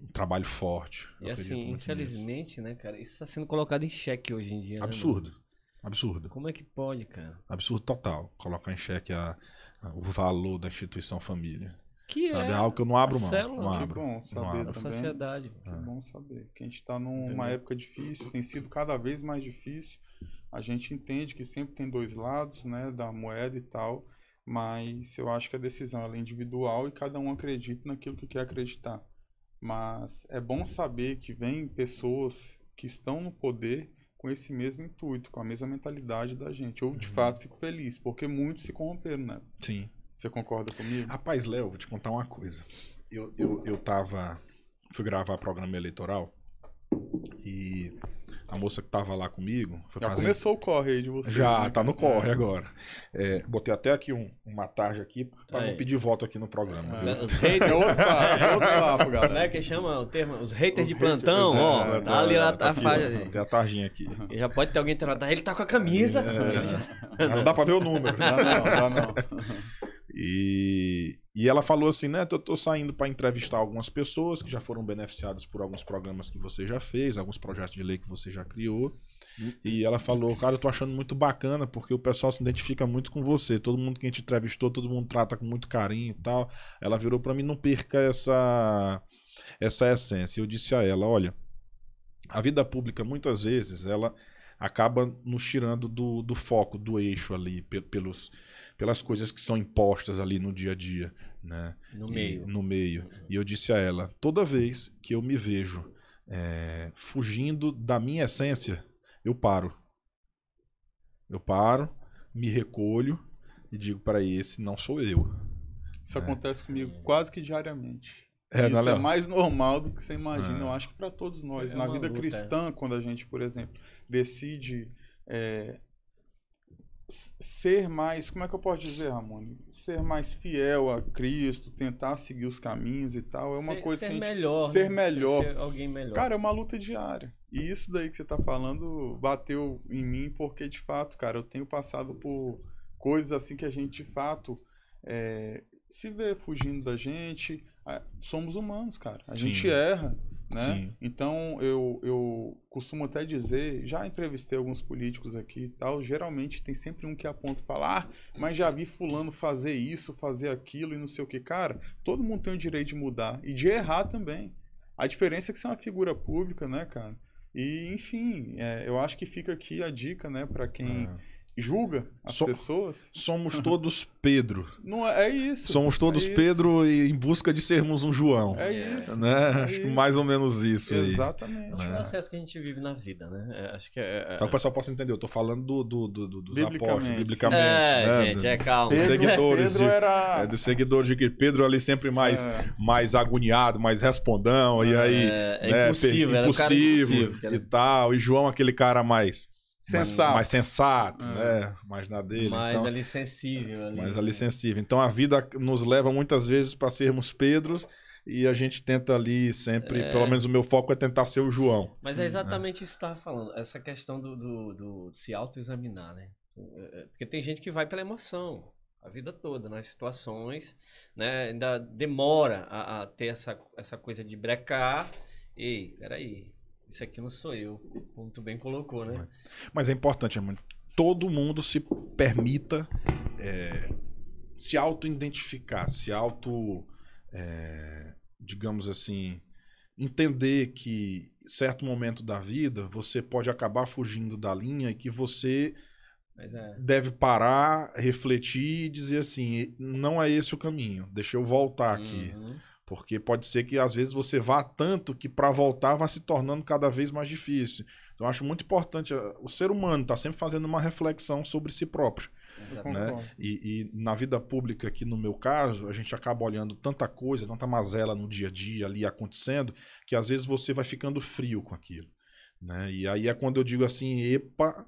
um trabalho forte. E assim, infelizmente, nisso. né, cara, isso está sendo colocado em xeque hoje em dia. Né, absurdo. Né, absurdo. Como é que pode, cara? Absurdo total. Colocar em xeque a, a, o valor da instituição família. Que sabe? É, é algo que eu não abro mão. Célula, não né? abro, que bom saber não sociedade. Que é. bom saber. Que a gente está numa Entendeu? época difícil, tem sido cada vez mais difícil. A gente entende que sempre tem dois lados, né, da moeda e tal, mas eu acho que a decisão é individual e cada um acredita naquilo que quer acreditar. Mas é bom saber que vem pessoas que estão no poder com esse mesmo intuito, com a mesma mentalidade da gente. Eu, de uhum. fato, fico feliz, porque muitos se corromperam, né? Sim. Você concorda comigo? Rapaz, Léo, vou te contar uma coisa. Eu, eu, eu tava. Fui gravar programa eleitoral e a moça que tava lá comigo. já fazendo... começou o corre aí de você. Já, né? tá no corre agora. É, botei até aqui um, uma tarja aqui pra é. não pedir voto aqui no programa. É, os haters. É outro é é papo, galera. Como é que chama o termo? Os haters Os de plantão, ó. Tá, tá ali lá tá a faixa Tem a tarjinha aqui. E já pode ter alguém entrando. Ele tá com a camisa. Já... Não dá pra ver o número. Né? Não, não, já não. E, e ela falou assim, né, eu tô saindo para entrevistar algumas pessoas que já foram beneficiadas por alguns programas que você já fez, alguns projetos de lei que você já criou. E uhum. ela falou, cara, eu tô achando muito bacana, porque o pessoal se identifica muito com você. Todo mundo que a gente entrevistou, todo mundo trata com muito carinho e tal. Ela virou para mim, não perca essa, essa essência. Eu disse a ela, olha, a vida pública, muitas vezes, ela acaba nos tirando do, do foco, do eixo ali, pelos pelas coisas que são impostas ali no dia a dia, né? No e, meio. No meio. E eu disse a ela, toda vez que eu me vejo é, fugindo da minha essência, eu paro. Eu paro, me recolho e digo para esse não sou eu. Isso é. acontece comigo quase que diariamente. É, Isso né, é mais normal do que você imagina. É. Eu acho que para todos nós, é na vida luta, cristã, é. quando a gente, por exemplo, decide eh, ser mais, como é que eu posso dizer, Ramone? Ser mais fiel a Cristo, tentar seguir os caminhos e tal, é uma ser, coisa ser que gente, melhor, né? ser né? melhor, ser alguém melhor. Cara, é uma luta diária. E isso daí que você tá falando bateu em mim porque de fato, cara, eu tenho passado por coisas assim que a gente de fato é, se vê fugindo da gente. Somos humanos, cara. A Sim. gente erra. Né? Sim. Então, eu, eu costumo até dizer, já entrevistei alguns políticos aqui e tal, geralmente tem sempre um que aponta e fala, ah, mas já vi fulano fazer isso, fazer aquilo e não sei o que. Cara, todo mundo tem o direito de mudar e de errar também. A diferença é que você é uma figura pública, né, cara? E, enfim, é, eu acho que fica aqui a dica, né, para quem... É julga as so, pessoas. Somos todos Pedro. Não é, é isso. Somos é todos é Pedro em busca de sermos um João. É isso. Né? É acho isso. que mais ou menos isso. Exatamente. Aí. É o né? processo que a gente vive na vida, né? É, acho que é, Só que o pessoal possa entender. Eu tô falando do, do, do, do dos apóstolos, biblicamente. É, né? gente, é calma. Pedro, seguidores. Pedro de, era... É, dos seguidores de que Pedro ali sempre mais, mais agoniado, mais respondão. e aí. É, né, impossível, impossível, impossível e tal. E João, aquele cara mais sensato. Mais, sensato, é. né? Mais na dele. Mais então, ali sensível. Ali, mais né? ali sensível. Então a vida nos leva muitas vezes para sermos Pedros e a gente tenta ali sempre, é... pelo menos o meu foco é tentar ser o João. Mas é Sim, é exatamente né? isso que estava falando, essa questão do, do, do se autoexaminar, né? É, porque tem gente que vai pela emoção a vida toda, nas situações, né? Ainda demora a, a ter essa, essa coisa de brecar. Ei, peraí, isso aqui não sou eu, como tu bem colocou, né? Mas é importante, irmão, todo mundo se permita é, se auto-identificar, se auto, é, digamos assim, entender que certo momento da vida você pode acabar fugindo da linha e que você é. deve parar, refletir e dizer assim, não é esse o caminho, deixa eu voltar aqui. Uhum. Porque pode ser que às vezes você vá tanto que para voltar vai se tornando cada vez mais difícil. Então acho muito importante eh, o ser humano está sempre fazendo uma reflexão sobre si próprio. Né? E, e, na vida pública, aqui no meu caso, a gente acaba olhando tanta coisa, tanta mazela no dia a dia ali acontecendo, que às vezes você vai ficando frio com aquilo. Né? E aí é quando eu digo assim: epa,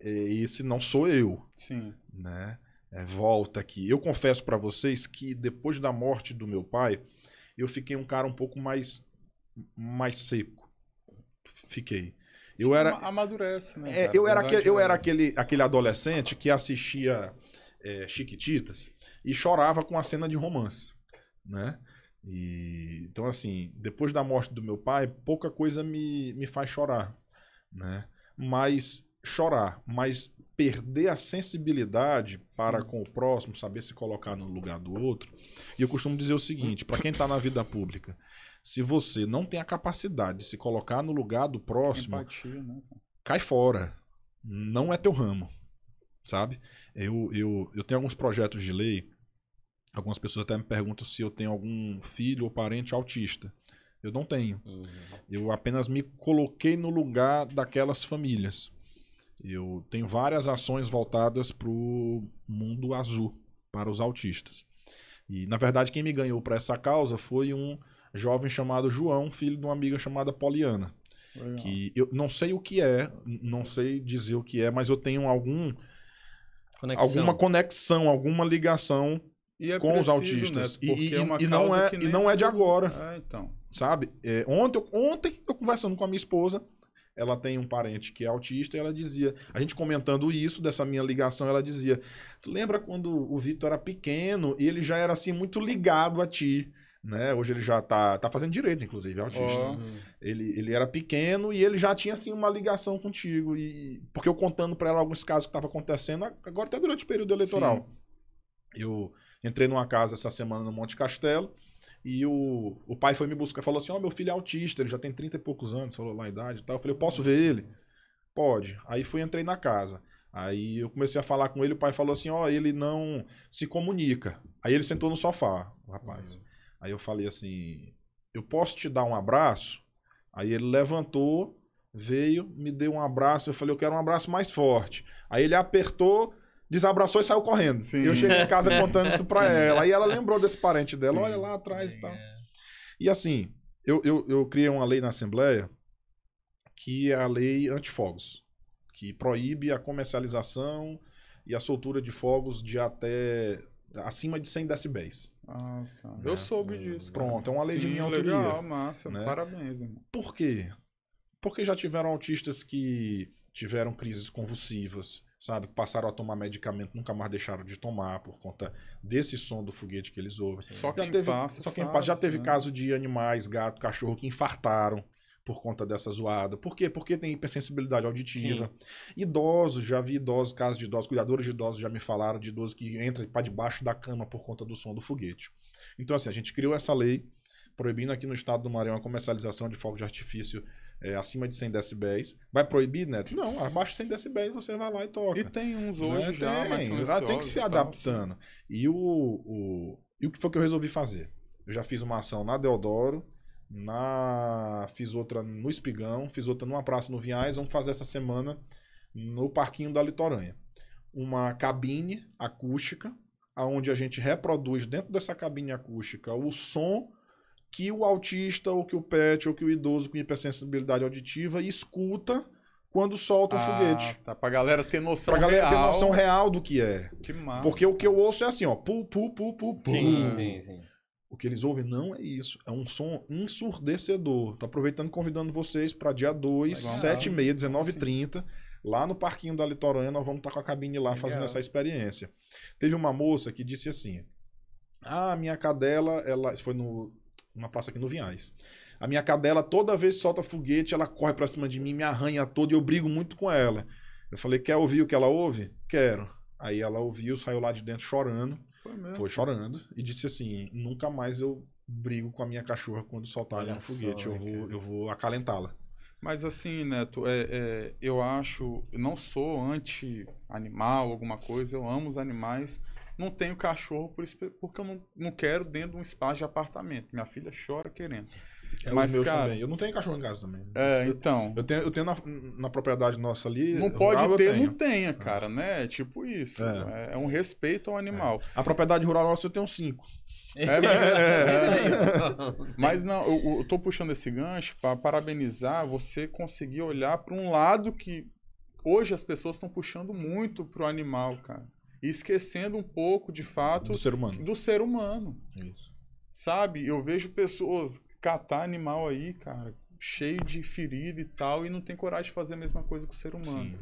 é, esse não sou eu. Sim. Né? É, volta aqui. Eu confesso para vocês que depois da morte do meu pai, eu fiquei um cara um pouco mais, mais seco. Fiquei. Eu era. Amadurece, né? É, eu era, aquele, eu era aquele, aquele adolescente que assistia é, Chiquititas e chorava com a cena de romance, né? E, então, assim, depois da morte do meu pai, pouca coisa me, me faz chorar, né? Mas chorar, mas perder a sensibilidade para Sim. com o próximo, saber se colocar no lugar do outro. E eu costumo dizer o seguinte, para quem está na vida pública, se você não tem a capacidade de se colocar no lugar do próximo, Empatia, né? cai fora. Não é teu ramo, sabe? Eu, eu, eu tenho alguns projetos de lei, algumas pessoas até me perguntam se eu tenho algum filho ou parente autista. Eu não tenho. Uhum. Eu apenas me coloquei no lugar daquelas famílias. Eu tenho várias ações voltadas para o mundo azul, para os autistas. E, na verdade, quem me ganhou para essa causa foi um jovem chamado João, filho de uma amiga chamada Poliana. Legal. Que eu não sei o que é, não sei dizer o que é, mas eu tenho algum conexão. alguma conexão, alguma ligação é com preciso, os né? autistas. Né? E, é e, não é, e não é de agora. É, então. Sabe? É, ontem, ontem, eu conversando com a minha esposa, ela tem um parente que é autista, e ela dizia, a gente comentando isso, dessa minha ligação, ela dizia: Tu lembra quando o Vitor era pequeno e ele já era assim muito ligado a ti? Né? Hoje ele já tá, tá fazendo direito, inclusive, é autista. Ele, ele era pequeno e ele já tinha assim uma ligação contigo. e Porque eu contando para ela alguns casos que estavam acontecendo, agora até durante o período eleitoral. Sim. Eu entrei numa casa essa semana no Monte Castelo e o, o pai foi me buscar, falou assim: Ó, oh, meu filho é autista, ele já tem 30 e poucos anos, falou lá a idade e tal. Eu falei: Eu posso ver ele? Pode. Aí fui, entrei na casa. Aí eu comecei a falar com ele, o pai falou assim: Ó, oh, ele não se comunica. Aí ele sentou no sofá, o rapaz. Uhum. Aí eu falei assim: Eu posso te dar um abraço? Aí ele levantou, veio, me deu um abraço. Eu falei: Eu quero um abraço mais forte. Aí ele apertou desabraçou e saiu correndo. Sim. Eu cheguei em casa contando isso pra ela. E ela lembrou desse parente dela, Sim. olha lá atrás e é. tal. E assim, eu, eu, eu criei uma lei na Assembleia que é a lei antifogos, que proíbe a comercialização e a soltura de fogos de até acima de 100 decibéis. Ah, tá. Eu é, soube hum, disso. Pronto, é uma lei Sim, de minha autoria. Legal, massa. Né? Parabéns, irmão. Por quê? Porque já tiveram autistas que tiveram crises convulsivas, sabe? Passaram a tomar medicamento, nunca mais deixaram de tomar por conta desse som do foguete que eles ouvem. Só quem, já teve, passa, só quem sabe, passa, Já teve né? caso de animais, gato, cachorro que infartaram por conta dessa zoada. Por quê? Porque tem hipersensibilidade auditiva. Sim. Idosos, já vi idosos, casos de idosos, cuidadores de idosos já me falaram de idosos que entram para debaixo da cama por conta do som do foguete. Então, assim, a gente criou essa lei proibindo aqui no estado do Maranhão a comercialização de fogos de artifício é, acima de 100 decibéis. Vai proibir, Neto? Não, abaixo de 100 decibéis você vai lá e toca. E tem uns né? hoje né? já, tem, mas já ah, tem que se adaptando. e, o, o, e o que foi que eu resolvi fazer? Eu já fiz uma ação na Deodoro, na fiz outra no Espigão, fiz outra numa praça no Viais, vamos fazer essa semana no Parquinho da Litoranha. Uma cabine acústica, aonde a gente reproduz dentro dessa cabine acústica o som que o autista, ou que o pet, ou que o idoso com hipersensibilidade auditiva escuta quando solta o ah, foguete. Tá, pra galera ter noção pra galera real. ter noção real do que é. Que massa. Porque o que eu ouço é assim, ó, pu, pu, pu, pu, pu. Sim, sim, sim. O que eles ouvem não é isso. É um som ensurdecedor. Tô aproveitando convidando vocês para dia 2, 7 e meia, 19h30. Lá no Parquinho da Litorânea, nós vamos estar tá com a cabine lá Legal. fazendo essa experiência. Teve uma moça que disse assim: Ah, minha cadela, ela. Foi no uma praça aqui no Vinhais. A minha cadela toda vez solta foguete, ela corre pra cima de mim, me arranha toda e eu brigo muito com ela. Eu falei, quer ouvir o que ela ouve? Quero. Aí ela ouviu, saiu lá de dentro chorando. Foi, foi chorando e disse assim: nunca mais eu brigo com a minha cachorra quando soltarem um foguete. eu, vou, eu vou acalentá-la. Mas assim, Neto, é, é, eu acho, eu não sou anti-animal, alguma coisa, eu amo os animais, não tenho cachorro por isso, porque eu não, não quero dentro de um espaço de apartamento. Minha filha chora querendo. É Mas, cara, também. Eu não tenho cachorro em casa também. É, então. Eu, tenho, eu tenho na, na propriedade nossa ali. Não rural, pode ter, não tenha, ah. cara, né? Tipo isso. É, é um respeito ao animal. É. A propriedade rural nossa eu tenho cinco. É, é, Mas não, eu, eu tô puxando esse gancho para parabenizar você conseguir olhar para um lado que hoje as pessoas estão puxando muito pro animal, cara e esquecendo um pouco, de fato, do ser humano. Do ser humano. Isso. Sabe? Eu vejo pessoas catar animal aí, cara, cheio de ferida e tal, e não tem coragem de fazer a mesma coisa com o ser humano. Sim.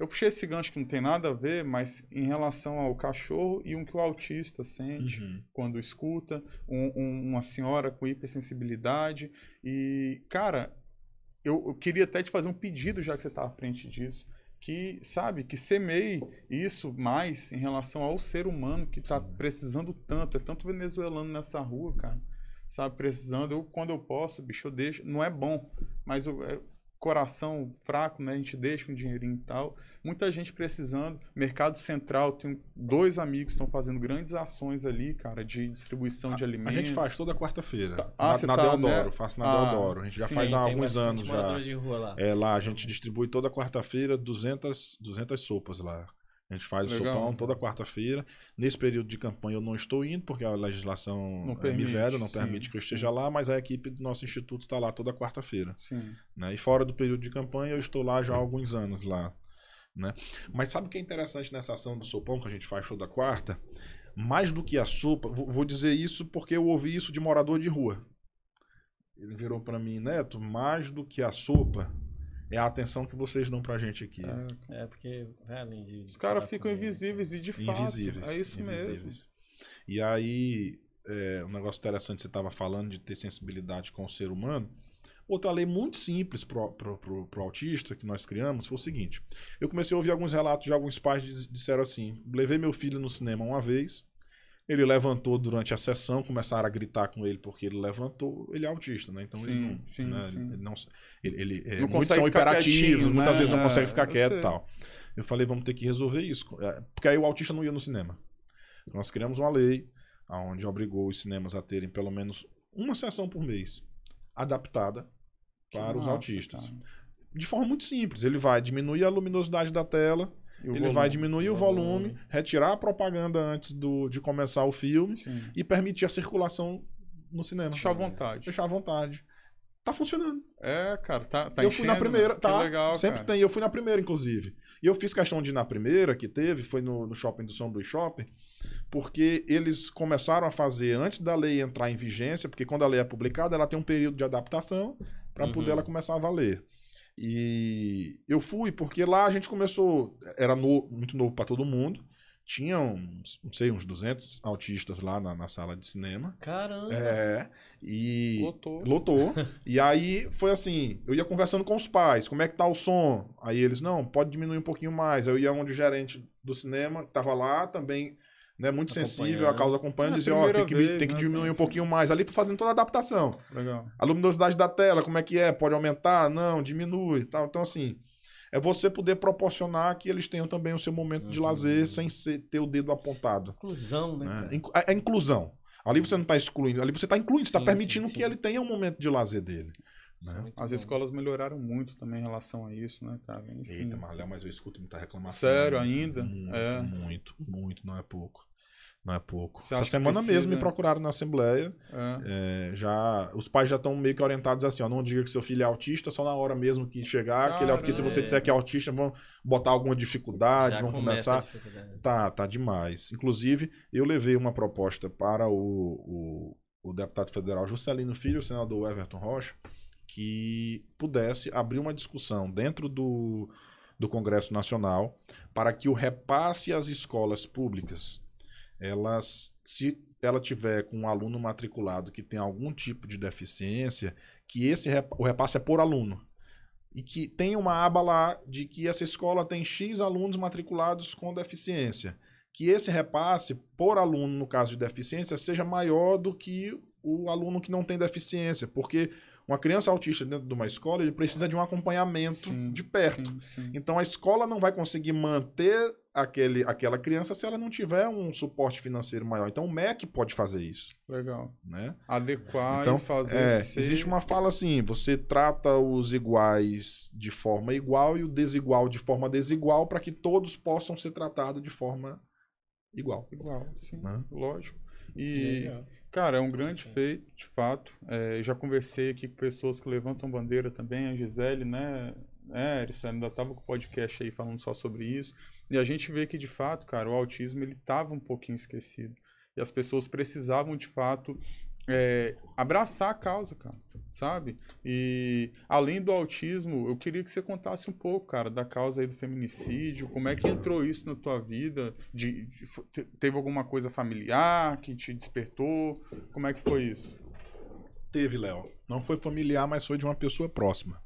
Eu puxei esse gancho que não tem nada a ver, mas em relação ao cachorro e um que o autista sente uhum. quando escuta, um, um, uma senhora com hipersensibilidade. E, cara, eu, eu, queria até te fazer um pedido, já que você está à frente disso que, sabe, que semeie isso mais em relação ao ser humano que está precisando tanto. É tanto venezuelano nessa rua, cara. Sabe, precisando. Eu, quando eu posso, bicho, eu deixo. Não é bom, mas eu, eu é, coração fraco, né? A gente deixa um dinheirinho e tal. Muita gente precisando. Mercado Central, tem dois amigos que estão fazendo grandes ações ali, cara, de distribuição a, de alimentos. A gente faz toda quarta-feira. Tá. Ah, na, na tá, Deodoro, né? faço na ah, Deodoro. A gente já ah, sim, faz há alguns anos já. lá. É, lá a gente distribui toda quarta-feira 200, 200 sopas lá. A gente faz Legal. o sopão toda quarta-feira. Nesse período de campanha eu não estou indo, porque a legislação não é permite, me veda, não sim. permite que eu esteja lá, mas a equipe do nosso instituto está lá toda quarta-feira. Né? E fora do período de campanha eu estou lá já há alguns anos lá. Né? Mas sabe o que é interessante nessa ação do sopão que a gente faz toda quarta? Mais do que a sopa, vou dizer isso porque eu ouvi isso de morador de rua. Ele virou para mim, Neto, mais do que a sopa, é a atenção que vocês dão pra gente aqui. É, é porque, velho, né, de, Os caras ficam né, invisíveis e de invisíveis, É isso invisíveis. mesmo. E aí, é, um negócio interessante que você estava falando de ter sensibilidade com o ser humano. Outra lei muito simples pro, pro, pro, pro, autista que nós criamos foi o seguinte: eu comecei a ouvir alguns relatos de alguns pais que disseram assim: levei meu filho no cinema uma vez, ele levantou durante a sessão, começaram a gritar com ele porque ele levantou. Ele é autista, né? Então sim, ele não. Sim, né? sim. Ele, não, ele, ele é, não são hiperativos, né? muitas vezes não é, consegue ficar quieto e tal. Eu falei, vamos ter que resolver isso. É, porque aí o autista não ia no cinema. Nós criamos uma lei onde obrigou os cinemas a terem pelo menos uma sessão por mês adaptada para os autistas. Cara. De forma muito simples, ele vai diminuir a luminosidade da tela, ele volume, vai diminuir o volume, volume, retirar a propaganda antes do, de começar o filme Sim. e permitir a circulação no cinema. Deixar à vontade. Deixar à vontade. Tá funcionando. É, cara, tá, tá Eu enchendo, fui na né? primeira, né? tá. Legal, sempre cara. tem. Eu fui na primeira, inclusive. E eu fiz questão de ir na primeira que teve, foi no, no shopping do São Luís Shopping, porque eles começaram a fazer antes da lei entrar em vigência, porque quando a lei é publicada, ela tem um período de adaptação para uhum. poder ela começar a valer. E eu fui porque lá a gente começou, era no, muito novo para todo mundo. Tinha uns, não sei, uns 200 autistas lá na, na sala de cinema. Caramba! É, e... Lotou. Lotou. e aí foi assim, eu ia conversando com os pais, como é que tá o som? Aí eles, não, pode diminuir um pouquinho mais. Eu ia onde o gerente do cinema que tava lá também né, muito sensível, a causa acompanha, é, dizer, ó, tem que, vez, tem que né, diminuir um pouquinho mais ali, fazendo toda a adaptação. Legal. A luminosidade da tela, como é que é? Pode aumentar? Não, diminui tal. Então, assim, é você poder proporcionar que eles tenham também o seu momento uhum. de lazer uhum. sem ser, ter o dedo apontado. Inclusão, né? né? É, é inclusão. Ali você não está excluindo, ali você está incluindo, você está permitindo sim, sim. que ele tenha um momento de lazer dele. É né? As escolas melhoraram muito também em relação a isso, né, cara? Enfim. Eita, Marlão, mas eu escuto muita reclamação. Sério, ainda? Muito, é. muito, muito, não é pouco. Não é pouco. Essa semana mesmo me procuraram na Assembleia. É. É, já, os pais já estão meio que orientados assim, ó, não diga que seu filho é autista, só na hora mesmo que chegar. que ele, porque é se você disser que é autista, vão botar alguma dificuldade, já vão começar. Tá, tá demais. Inclusive, eu levei uma proposta para o, o, o deputado federal Juscelino Filho, o senador Everton Rocha, que pudesse abrir uma discussão dentro do, do Congresso Nacional para que o repasse às escolas públicas elas, se ela tiver com um aluno matriculado que tem algum tipo de deficiência, que esse o repasse é por aluno. E que tem uma aba lá de que essa escola tem X alunos matriculados com deficiência. Que esse repasse por aluno, no caso de deficiência, seja maior do que o aluno que não tem deficiência. Porque uma criança autista dentro de uma escola, ele precisa de um acompanhamento sim, de perto. Sim, sim. Então a escola não vai conseguir manter aquele, aquela criança se ela não tiver um suporte financeiro maior. Então o MEC pode fazer isso. Legal. Né? Adequar então, e fazer. É, ser... Existe uma fala assim: você trata os iguais de forma igual e o desigual de forma desigual para que todos possam ser tratados de forma igual. Igual, sim. Né? Lógico. E. Legal. Cara, é um grande feito, de fato. É, já conversei aqui com pessoas que levantam bandeira também, a Gisele, né? É, Erissa, ainda estava com o podcast aí falando só sobre isso. E a gente vê que, de fato, cara, o autismo ele estava um pouquinho esquecido. E as pessoas precisavam, de fato, é, abraçar a causa, cara, sabe? E além do autismo, eu queria que você contasse um pouco, cara, da causa aí do feminicídio, como é que entrou isso na tua vida? De, de, teve alguma coisa familiar que te despertou? Como é que foi isso? Teve, Léo. Não foi familiar, mas foi de uma pessoa próxima.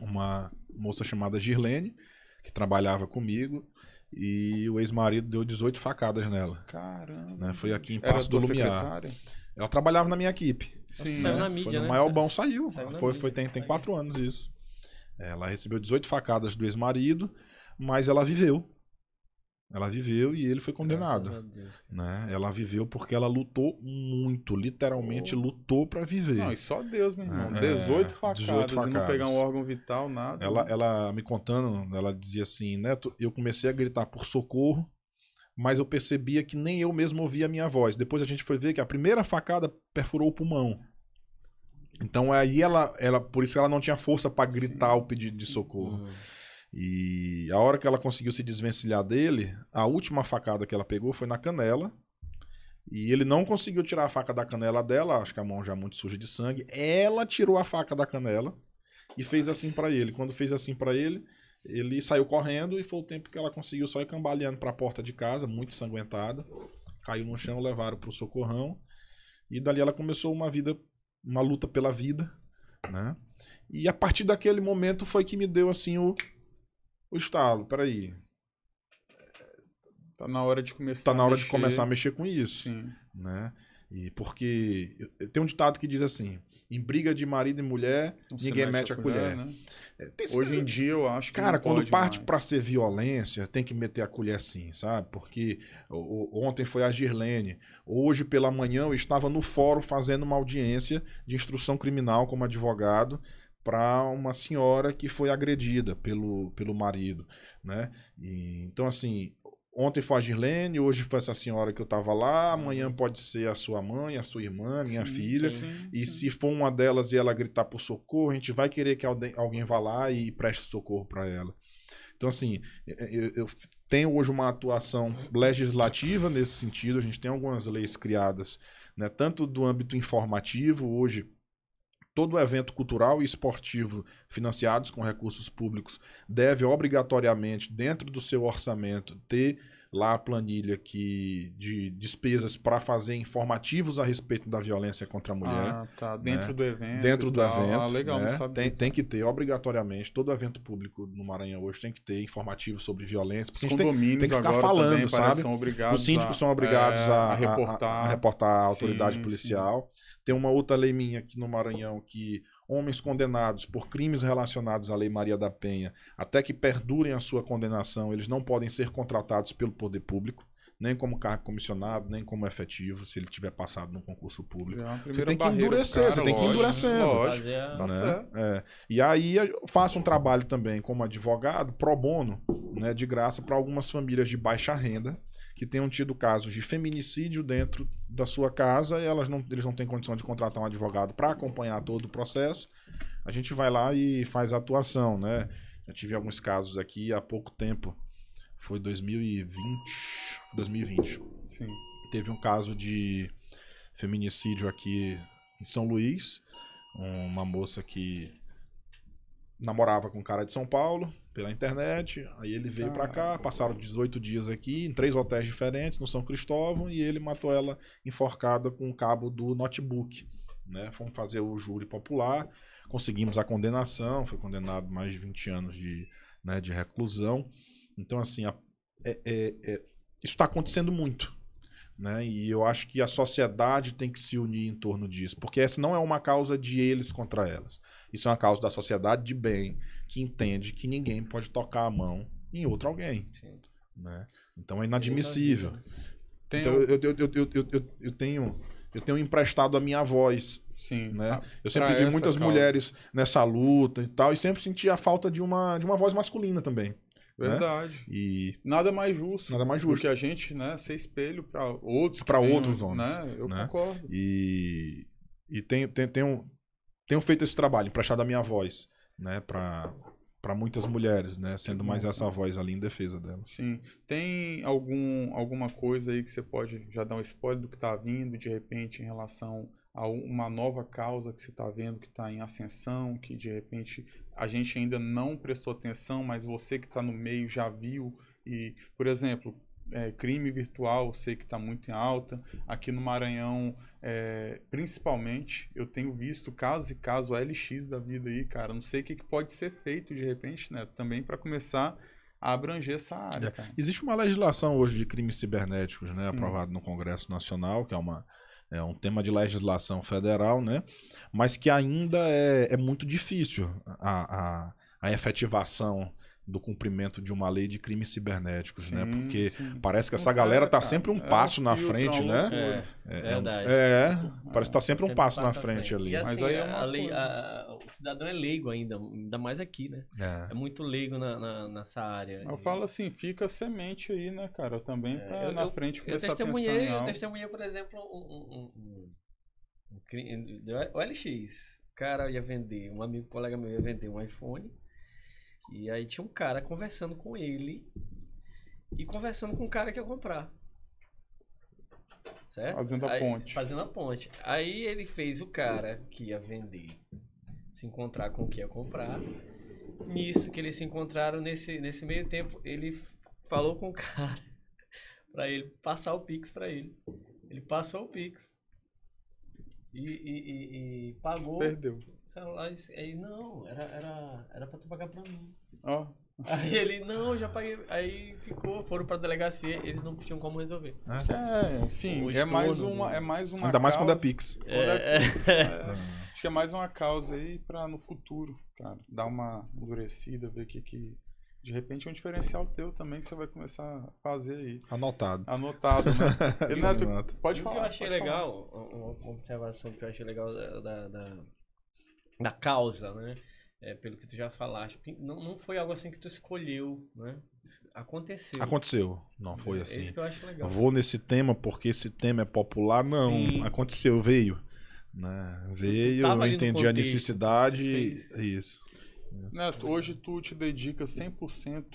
Uma moça chamada Girlene, que trabalhava comigo, e o ex-marido deu 18 facadas nela. Caramba. Né? Foi aqui em Passo do Lumiar. Secretária? Ela trabalhava na minha equipe. Sim. Né? Saiu na mídia, foi no né? maior bom, saiu. saiu foi, foi, tem, tem quatro anos isso. Ela recebeu 18 facadas do ex-marido, mas ela viveu. Ela viveu e ele foi condenado. Deus, né? Ela viveu porque ela lutou muito, literalmente oh. lutou para viver. Não, e só Deus, meu irmão. É, 18 é, facadas, 18 facadas. não pegar um órgão vital, nada. Ela, ela me contando, ela dizia assim, Neto, eu comecei a gritar por socorro, mas eu percebia que nem eu mesmo ouvia a minha voz. Depois a gente foi ver que a primeira facada perfurou o pulmão. Então aí ela, ela por isso ela não tinha força para gritar Sim. o pedido de socorro. E a hora que ela conseguiu se desvencilhar dele, a última facada que ela pegou foi na canela. E ele não conseguiu tirar a faca da canela dela, acho que a mão já muito suja de sangue. Ela tirou a faca da canela e fez assim para ele. Quando fez assim para ele, ele saiu correndo e foi o tempo que ela conseguiu só ir cambaleando para a porta de casa, muito sanguentada. Caiu no chão, levaram pro socorrão. E dali ela começou uma vida, uma luta pela vida, né? E a partir daquele momento foi que me deu assim o o estalo, peraí. Tá na hora de começar. Tá na hora mexer. de começar a mexer com isso, Sim. né? E porque tem um ditado que diz assim: em briga de marido e mulher, então ninguém mete a, a colher. colher. Né? É, tem, Hoje em é, dia eu acho que. Cara, quando parte para ser violência, tem que meter a colher sim, sabe? Porque ontem foi a Girlene. Hoje pela manhã eu estava no fórum fazendo uma audiência de instrução criminal como advogado para uma senhora que foi agredida pelo, pelo marido, né? E, então, assim, ontem foi a Girlene, hoje foi essa senhora que eu estava lá, uhum. amanhã pode ser a sua mãe, a sua irmã, minha sim, filha. Sim, e sim. se for uma delas e ela gritar por socorro, a gente vai querer que alguém vá lá e preste socorro para ela. Então, assim, eu, eu tenho hoje uma atuação legislativa nesse sentido, a gente tem algumas leis criadas, né? Tanto do âmbito informativo, hoje Todo evento cultural e esportivo financiados com recursos públicos deve obrigatoriamente, dentro do seu orçamento, ter lá a planilha que, de despesas para fazer informativos a respeito da violência contra a mulher. Ah, tá. Né? Dentro né? do evento. Dentro do ah, evento. Ah, legal, né? Tem, tem que ter, obrigatoriamente, todo evento público no Maranhão hoje tem que ter informativo sobre violência. Porque Os a gente tem, tem que ficar falando, sabe? Os síndicos são obrigados é, a, a, reportar, a, reportar a autoridade sim, policial. Sim. Tem uma outra lei minha aqui no Maranhão que homens condenados por crimes relacionados à Lei Maria da Penha, até que perdurem a sua condenação, eles não podem ser contratados pelo poder público, nem como cargo comissionado, nem como efetivo, se ele tiver passado no concurso público. É você tem que endurecer, cara, você tem que endurecer Lógico, tá né? é. E aí faço um trabalho também como advogado, pro bono, né, de graça, para algumas famílias de baixa renda que tenham tido casos de feminicídio dentro da sua casa e elas não, eles não têm condição de contratar um advogado para acompanhar todo o processo. A gente vai lá e faz a atuação, né? Já tive alguns casos aqui há pouco tempo. Foi 2020, 2020. Sim. Teve um caso de feminicídio aqui em São Luís, uma moça que namorava com um cara de São Paulo pela internet, aí ele veio ah, para cá, passaram 18 dias aqui, em três hotéis diferentes, no São Cristóvão, e ele matou ela enforcada com o cabo do notebook. Né? Fomos fazer o júri popular, conseguimos a condenação, foi condenado mais de 20 anos de, né, de reclusão. Então, assim, a, é, é, é, isso está acontecendo muito. Né? E eu acho que a sociedade tem que se unir em torno disso, porque essa não é uma causa de eles contra elas. Isso é uma causa da sociedade de bem, que entende que ninguém pode tocar a mão em outro alguém. Né? Então é inadmissível. Então, eu, tenho, eu tenho emprestado a minha voz. Sim. Né? Eu sempre vi muitas mulheres nessa luta e tal, e sempre senti a falta de uma, de uma voz masculina também. Né? Verdade. Né? E nada mais justo. Nada mais justo. Porque a gente, né, ser espelho para outros, para outros homens, né? Eu né? concordo. E e tenho, tenho, tenho, tenho feito esse trabalho, emprestado da minha voz, né, para para muitas mulheres, né? Sendo mais essa voz ali em defesa delas. Sim. Tem algum, alguma coisa aí que você pode já dar um spoiler do que está vindo, de repente, em relação a uma nova causa que você está vendo que está em ascensão, que de repente a gente ainda não prestou atenção, mas você que está no meio já viu. E, por exemplo, é, crime virtual, sei que está muito em alta. Aqui no Maranhão, é, principalmente, eu tenho visto caso e caso LX da vida aí, cara. Não sei o que, que pode ser feito de repente, né? Também para começar a abranger essa área. É. Existe uma legislação hoje de crimes cibernéticos, né? Aprovada no Congresso Nacional, que é uma é um tema de legislação federal, né? Mas que ainda é, é muito difícil a, a, a efetivação do cumprimento de uma lei de crimes cibernéticos, né? sim, né? Porque sim. parece que essa galera tá sempre um é passo na frente, né? É, é, é verdade. É, parece que tá sempre um passo na frente ali. E, assim, Mas aí é a lei, a, o cidadão é leigo ainda, ainda mais aqui, né? É, é muito leigo na, na, nessa área. Eu e... falo assim, fica semente aí, né, cara? Também pra eu, na frente com essa atenção Eu testemunhei, por exemplo, um, um, um, um, um, um, um, um, um LX. O cara ia vender, um amigo, um colega meu ia vender um iPhone e aí tinha um cara conversando com ele e conversando com o cara que ia comprar. Certo? Fazendo a aí, ponte. Fazendo a ponte. Aí ele fez o cara que ia vender se encontrar com o que ia comprar. Nisso que eles se encontraram, nesse, nesse meio tempo, ele falou com o cara para ele passar o Pix para ele. Ele passou o Pix. E, e, e, e pagou. Perdeu celular. Aí, não, era, era, era pra tu pagar pra mim. Ó. Oh. Aí ele, não, já paguei. Aí ficou, foram pra delegacia, eles não tinham como resolver. É, é enfim, é mais, uma, é mais uma. Ainda causa, mais quando é Pix. É, quando é, é Pix é. é, acho que é mais uma causa aí pra no futuro, cara, dar uma endurecida, ver o que, que de repente é um diferencial teu também que você vai começar a fazer aí. Anotado. Anotado, né? Renato, pode falar. O que eu achei legal, falar. uma observação que eu achei legal da, da da causa, né? É, pelo que tu já falaste. Não, não foi algo assim que tu escolheu, né? Isso aconteceu. Aconteceu. Não foi é, é assim. É isso que eu acho legal. Vou nesse tema porque esse tema é popular. Não, Sim. aconteceu, veio. Né? Veio, eu entendi a necessidade. Isso. Neto, hoje tu te dedica 100%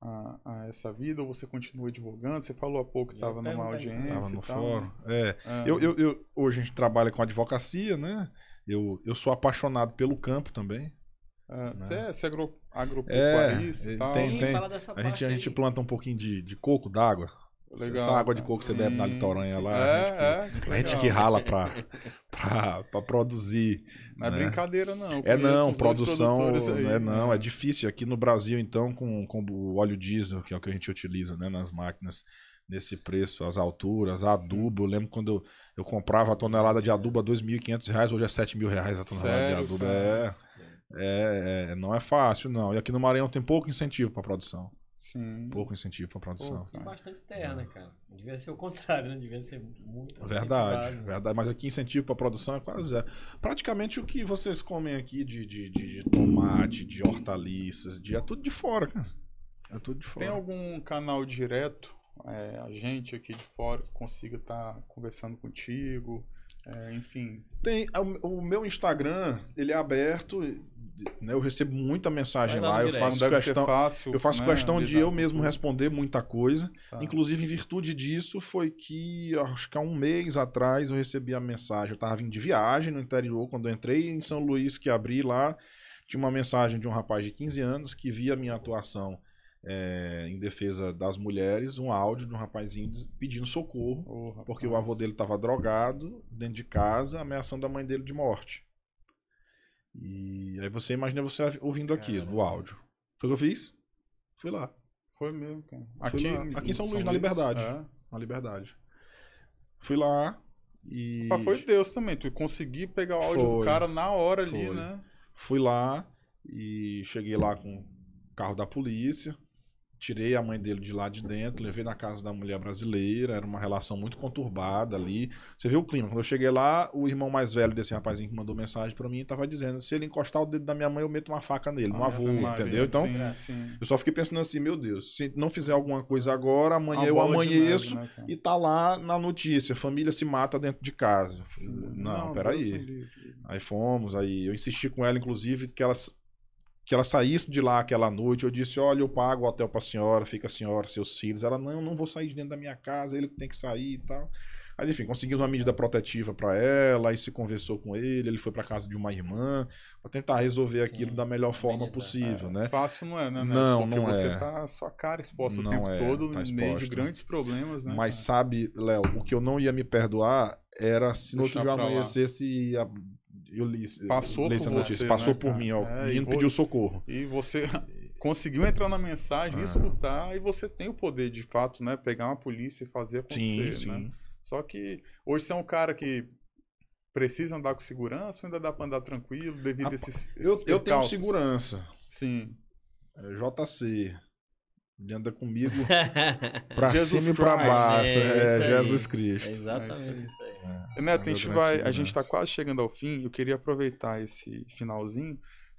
a, a essa vida, ou você continua advogando? Você falou há pouco que estava numa audiência. Estava no né? fórum. É. é. Eu, eu, eu, hoje a gente trabalha com advocacia, né? Eu, eu sou apaixonado pelo campo também. Você ah, né? É, é, agro, agropecuarista é, e é, tal. Tem, tem. a, gente, a gente planta um pouquinho de, de coco d'água. Legal, Essa água de coco que você bebe hum, na litoranha lá, é, a, gente que, é, a gente que rala pra, pra, pra produzir. Não é né? brincadeira, não. É não, produção. Aí, é né? não, né? é difícil. Aqui no Brasil, então, com, com o óleo diesel, que é o que a gente utiliza né, nas máquinas, nesse preço, as alturas, adubo. Sim. Eu lembro quando eu, eu comprava a tonelada de adubo a R$ 2.500, hoje é R$ mil reais a tonelada Sério, de adubo. É, é, é, não é fácil, não. E aqui no Maranhão tem pouco incentivo para produção. Sim. Pouco incentivo para produção. Pouco, bastante terra, né, cara? Devia ser o contrário, né? Devia ser muito. Verdade, verdade. Mas aqui incentivo para produção é quase zero. Praticamente o que vocês comem aqui de, de, de tomate, de hortaliças, de, é tudo de fora, cara. É tudo de fora. Tem algum canal direto é, a gente aqui de fora que consiga estar tá conversando contigo, é, enfim. Tem é, o, o, meu Instagram, ele é aberto, né, eu recebo muita mensagem lá, eu faço questão, fácil, eu faço né, questão de eu mesmo responder muita coisa. Tá. Inclusive em virtude disso foi que acho que há um mês atrás eu recebi a mensagem, eu estava vindo de viagem no interior quando eu entrei em São Luís que abri lá, tinha uma mensagem de um rapaz de 15 anos que via a minha atuação é, em defesa das mulheres, um áudio de um rapazinho pedindo socorro, oh, porque o avô dele estava drogado, dentro de casa, ameaçando a mãe dele de morte. E aí você imagina você ouvindo aquilo, o áudio. O que eu fiz? Fui lá. Foi mesmo, cara. Aqui, aqui em São, São Luís, Luís, na Liberdade. É. Na Liberdade. Fui lá e. Ah, foi Deus também. Tu consegui pegar o áudio foi, do cara na hora ali, né? Fui lá e cheguei lá com o carro da polícia tirei a mãe dele de lá de dentro, levei na casa da mulher brasileira, era uma relação muito conturbada ali. Você viu o clima? Quando eu cheguei lá, o irmão mais velho desse rapazinho que mandou mensagem para mim estava dizendo: se ele encostar o dedo da minha mãe, eu meto uma faca nele, ah, no é avô, entendeu? Então, sim, é, sim. eu só fiquei pensando assim: meu Deus, se não fizer alguma coisa agora, amanhã eu amanheço né, e tá lá na notícia: família se mata dentro de casa. Sim, não, não, peraí. Aí fomos, aí eu insisti com ela, inclusive, que elas que ela saísse de lá aquela noite, eu disse: Olha, eu pago o hotel para a senhora, fica a senhora, seus filhos. Ela: Não, não vou sair de dentro da minha casa, ele tem que sair e tal. Aí, enfim, conseguimos uma medida protetiva para ela, aí se conversou com ele, ele foi para casa de uma irmã, para tentar resolver aquilo Sim, da melhor tá forma beleza, possível, é. né? Fácil não é, né, né? Não, Porque não você é. tá sua cara exposta não o tempo é, todo, tá meio de grandes problemas, né? Mas sabe, Léo, o que eu não ia me perdoar era se no outro dia amanhecesse e eu li, passou eu li essa notícia, você, passou né, por cara? mim, ó, é, o pediu socorro. E você conseguiu entrar na mensagem, ah. escutar, e você tem o poder de fato, né, pegar uma polícia e fazer acontecer, sim, né? Sim. Só que hoje você é um cara que precisa andar com segurança ou ainda dá para andar tranquilo devido a esses, esses eu, eu tenho segurança. Sim. É, JC, ele anda comigo pra Jesus cima Christ. e pra baixo. É, é Jesus Cristo. É exatamente é isso aí. É, Neto, é a gente vai, a gente está quase chegando ao fim. Eu queria aproveitar esse finalzinho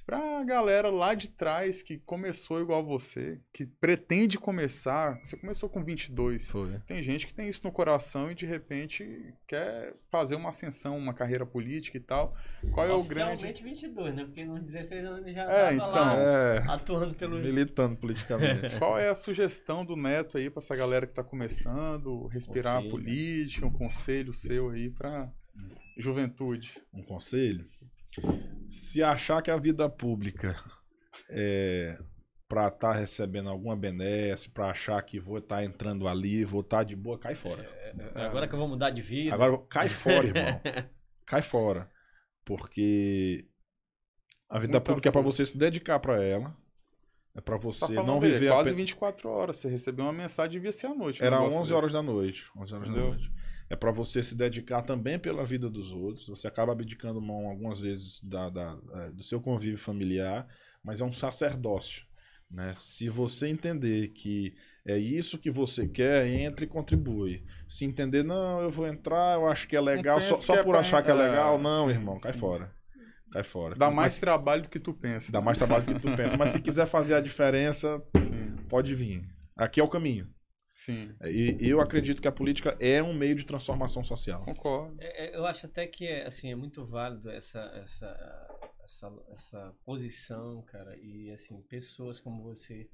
pra galera lá de trás que começou igual você, que pretende começar. Você começou com 22. Foi. Tem gente que tem isso no coração e de repente quer fazer uma ascensão, uma carreira política e tal. Qual é o grande. 22, né? Porque nos 16 anos já é, então, lá é... atuando pelo Militando politicamente. Qual é a sugestão do Neto aí pra essa galera que tá começando, respirar conselho. a política, um conselho seu aí pra juventude? Um conselho? Se achar que a vida pública é para estar tá recebendo alguma benesse, para achar que vou estar tá entrando ali, vou estar tá de boa, cai fora. É, agora que eu vou mudar de vida. Agora cai fora, irmão. cai fora. Porque a vida então, pública é para então, você se dedicar para ela. É para você tá não viver. Dele, quase a... 24 horas. Você recebeu uma mensagem devia ser à noite. Era 11 horas desse. da noite. 11 horas Entendeu? da noite é para você se dedicar também pela vida dos outros. Você acaba abdicando mão algumas vezes da, da, da, é, do seu convívio familiar, mas é um sacerdócio. Né? Se você entender que é isso que você quer, entre e contribui. Se entender, não, eu vou entrar, eu acho que é legal, só, só é por pra... achar que é legal, não, sim, irmão, cai sim. fora. Cai fora. Dá mais mas, trabalho do que tu pensa. Dá mais trabalho do que tu pensa. Mas se quiser fazer a diferença, sim. pode vir. Aqui é o caminho. Sim. É, e eu acredito que a política é um meio de transformação social. Concordo. É, é, eu acho até que é, assim, é muito válido essa, essa, essa, essa posição, cara, e assim, pessoas como você.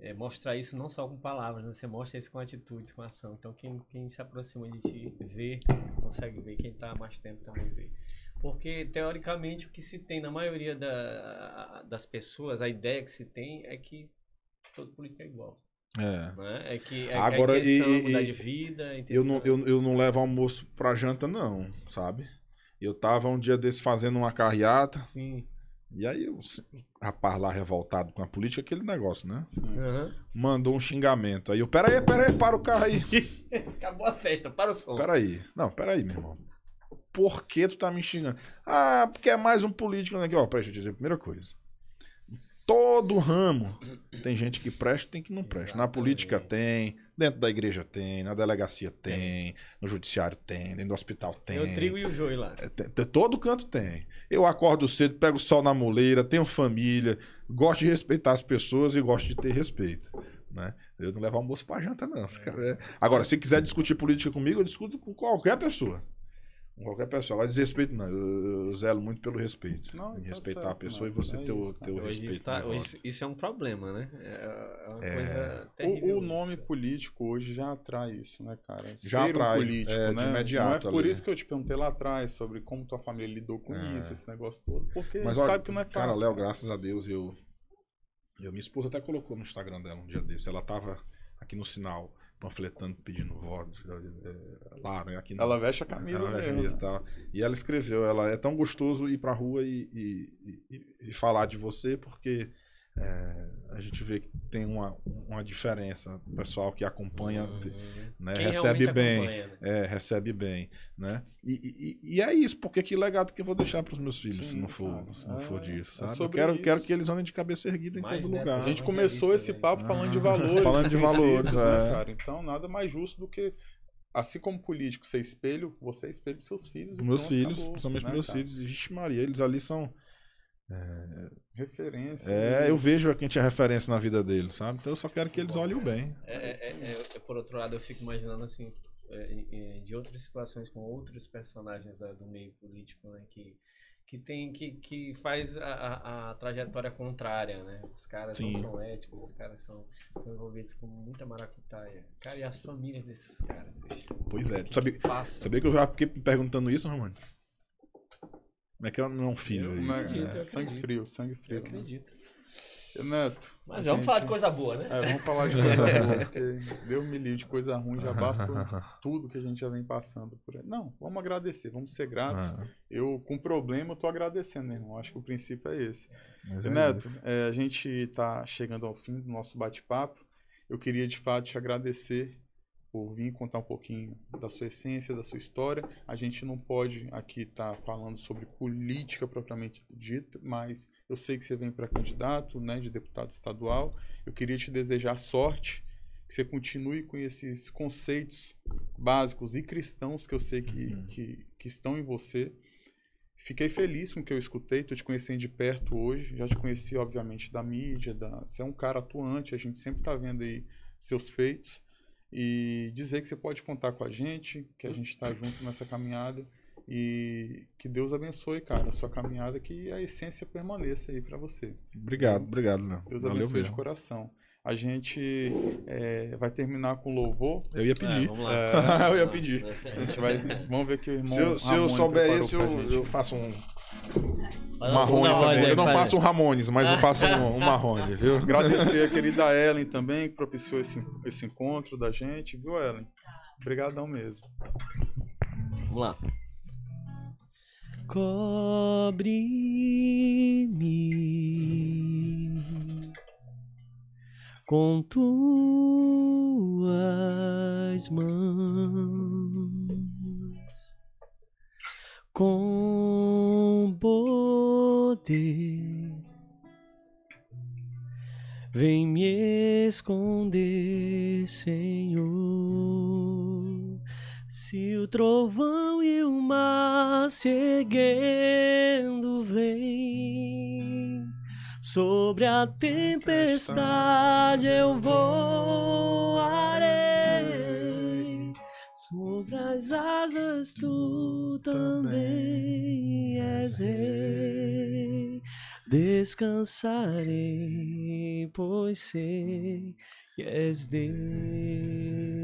É, mostrar isso não só com palavras, né? você mostra isso com atitudes, com ação. Então, quem, quem se aproxima de ti vê, consegue ver, quem está há mais tempo também vê. Porque, teoricamente, o que se tem na maioria da, das pessoas, a ideia que se tem é que todo político é igual. É. Né? É que é, é Agora, é intenção, e, mudar de vida. Intenção... É eu, não, eu, eu não levo almoço pra janta, não, sabe? Eu tava um dia desse fazendo uma carreata. Sim. E aí, o rapaz lá revoltado com a política, aquele negócio, né? Uhum. Mandou um xingamento. Aí eu, peraí, peraí, para o carro aí. Acabou a festa, para o som. Peraí. Não, peraí, meu irmão. Por que tu tá me xingando? Ah, porque é mais um político aqui. Ó, peraí, deixa eu dizer a primeira coisa todo ramo tem gente que presta tem que não presta. Na política tem, dentro da igreja tem, na delegacia tem, no judiciário tem, dentro do hospital tem. Tem o trigo e o joio lá. É, tem, tem, todo canto tem. Eu acordo cedo, pego o sol na moleira, tenho família, gosto de respeitar as pessoas e gosto de ter respeito. Né? Eu não levo almoço pra janta, não. É. é. Agora, se quiser discutir política comigo, eu discuto com qualquer pessoa com qualquer pessoa. Mas desrespeito não. Eu, eu zelo muito pelo respeito. Não, em tá respeitar certo, a pessoa e você é ter, o, ter o respeito. Está, hoje, isso é um problema, né? É, é uma é... coisa terrível. O, o nome político hoje já atrai isso, né, cara? Já Ser atrai. Um político, é, né? De imediato. Não é por ali. isso que eu te perguntei lá atrás sobre como tua família lidou com é. isso, esse negócio todo. Porque Mas, olha, sabe que não é fácil. Cara, Léo, graças a Deus eu, eu. Minha esposa até colocou no Instagram dela um dia desse. Ela tava aqui no sinal panfletando, pedindo voto, é, lá, né? Aqui no, ela veste a camisa ela veste mesmo. Tal. E ela escreveu, ela é tão gostoso ir pra rua e, e, e, e falar de você, porque é, a gente vê que tem uma, uma diferença. O pessoal que acompanha uhum. né, recebe bem. Acompanha, né? é, recebe bem. Né? E, e, é isso, porque que legado que eu vou deixar para os meus filhos Sim, se não for, se não for disso. É, sabe? eu quero, quero que eles andem de cabeça erguida em todo né, lugar. A gente começou esse né? papo falando de ah. valores. falando de né? valores, é. Então, nada mais justo do que assim como político, você espelho, você é espelho os seus filhos. Meus então, filhos, acabou, principalmente né, meus cara? filhos. Vixe Maria, eles ali são é, referência. É, eu vejo a quem tinha referência na vida dele, sabe? Então eu só quero que eles olhem o bem. É, é, é, é por outro lado, eu fico imaginando assim, é, de outras situações com outros personagens da, do meio político, né? Que, que tem que, que faz a, a, a trajetória contrária, né? Os caras Sim. não são éticos, os caras são, são envolvidos com muita maracutaia. Cara, e as famílias desses caras, bicho? Pois é, que sabe, que sabia que eu já fiquei perguntando isso, Romantes? Como é que é não é filho? Eu, aí? Acredito, é, sangue frio, sangue frio. Eu né? acredito. Neto. Mas gente... vamos falar de coisa boa, né? É, vamos falar de coisa boa, porque deu um de coisa ruim, já basta tudo que a gente já vem passando por aí. Não, vamos agradecer, vamos ser gratos. Ah. Eu, com problema, estou tô agradecendo, meu irmão. Acho que o princípio é esse. Mas é Neto, é, a gente está chegando ao fim do nosso bate-papo. Eu queria, de fato, te agradecer vir contar um pouquinho da sua essência, da sua história. A gente não pode aqui estar tá falando sobre política propriamente dita, mas eu sei que você vem para candidato, né, de deputado estadual. Eu queria te desejar sorte, que você continue com esses conceitos básicos e cristãos que eu sei que, uhum. que, que estão em você. Fiquei feliz com o que eu escutei, tô te conhecendo de perto hoje. Já te conheci, obviamente, da mídia, da... você é um cara atuante, a gente sempre tá vendo aí seus feitos e dizer que você pode contar com a gente, que a gente está junto nessa caminhada e que Deus abençoe, cara, a sua caminhada, que a essência permaneça aí para você. Obrigado, obrigado, Léo. Deus Valeu abençoe mesmo. de coração. A gente é, vai terminar com louvor. Eu ia pedir. É, vamos lá. É, eu ia pedir. A gente vai, vamos ver que o irmão. Se eu, se eu souber isso, eu, eu faço um Marrone também. Eu não faço um Ramones, mas eu faço um, um Marrone, viu? Agradecer a querida Ellen também, que propiciou esse, esse encontro da gente, viu, Ellen? Obrigadão mesmo. Vamos lá. Cobre-me com tuas mãos com poder. Vem me esconder, Senhor. Se o trovão e o mar seguindo vem, sobre a tempestade eu voarei Sobre as asas tu também és rei. Descansarei, pois sei que és Deus.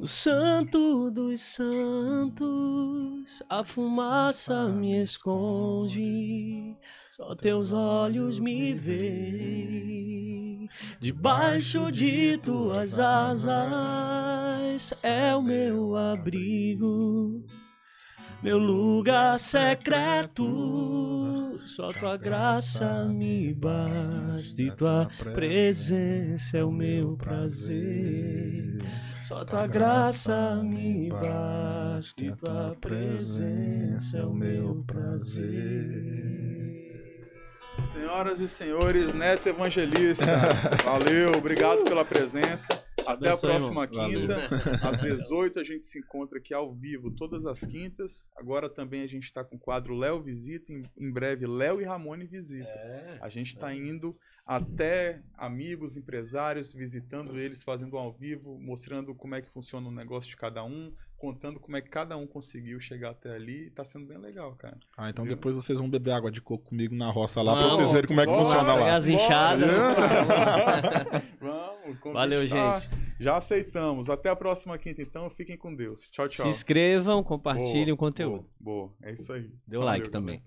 No santo dos santos, a fumaça me esconde, só teus olhos me veem. Debaixo de tuas asas é o meu abrigo meu lugar secreto. Só tua graça me basta e tua presença é, é o meu prazer. Só tua graça me basta e tua presença é o é meu prazer. Senhoras e senhores, Neto Evangelista, valeu, obrigado pela presença. Até a próxima quinta. Às 18 a gente se encontra aqui ao vivo todas as quintas. Agora também a gente está com o quadro Léo Visita. Em, em breve, Léo e Ramone Visita. É, a gente está é. indo até amigos, empresários visitando eles, fazendo ao vivo, mostrando como é que funciona o negócio de cada um, contando como é que cada um conseguiu chegar até ali. Tá sendo bem legal, cara. Ah, então Viu? depois vocês vão beber água de coco comigo na roça lá para vocês verem como é que funciona lá. As inchadas. Vamos. Valeu, gente. Já aceitamos. Até a próxima quinta, então. Fiquem com Deus. Tchau, tchau. Se inscrevam, compartilhem boa, o conteúdo. Boa, boa, É isso aí. Deu Valeu, like também.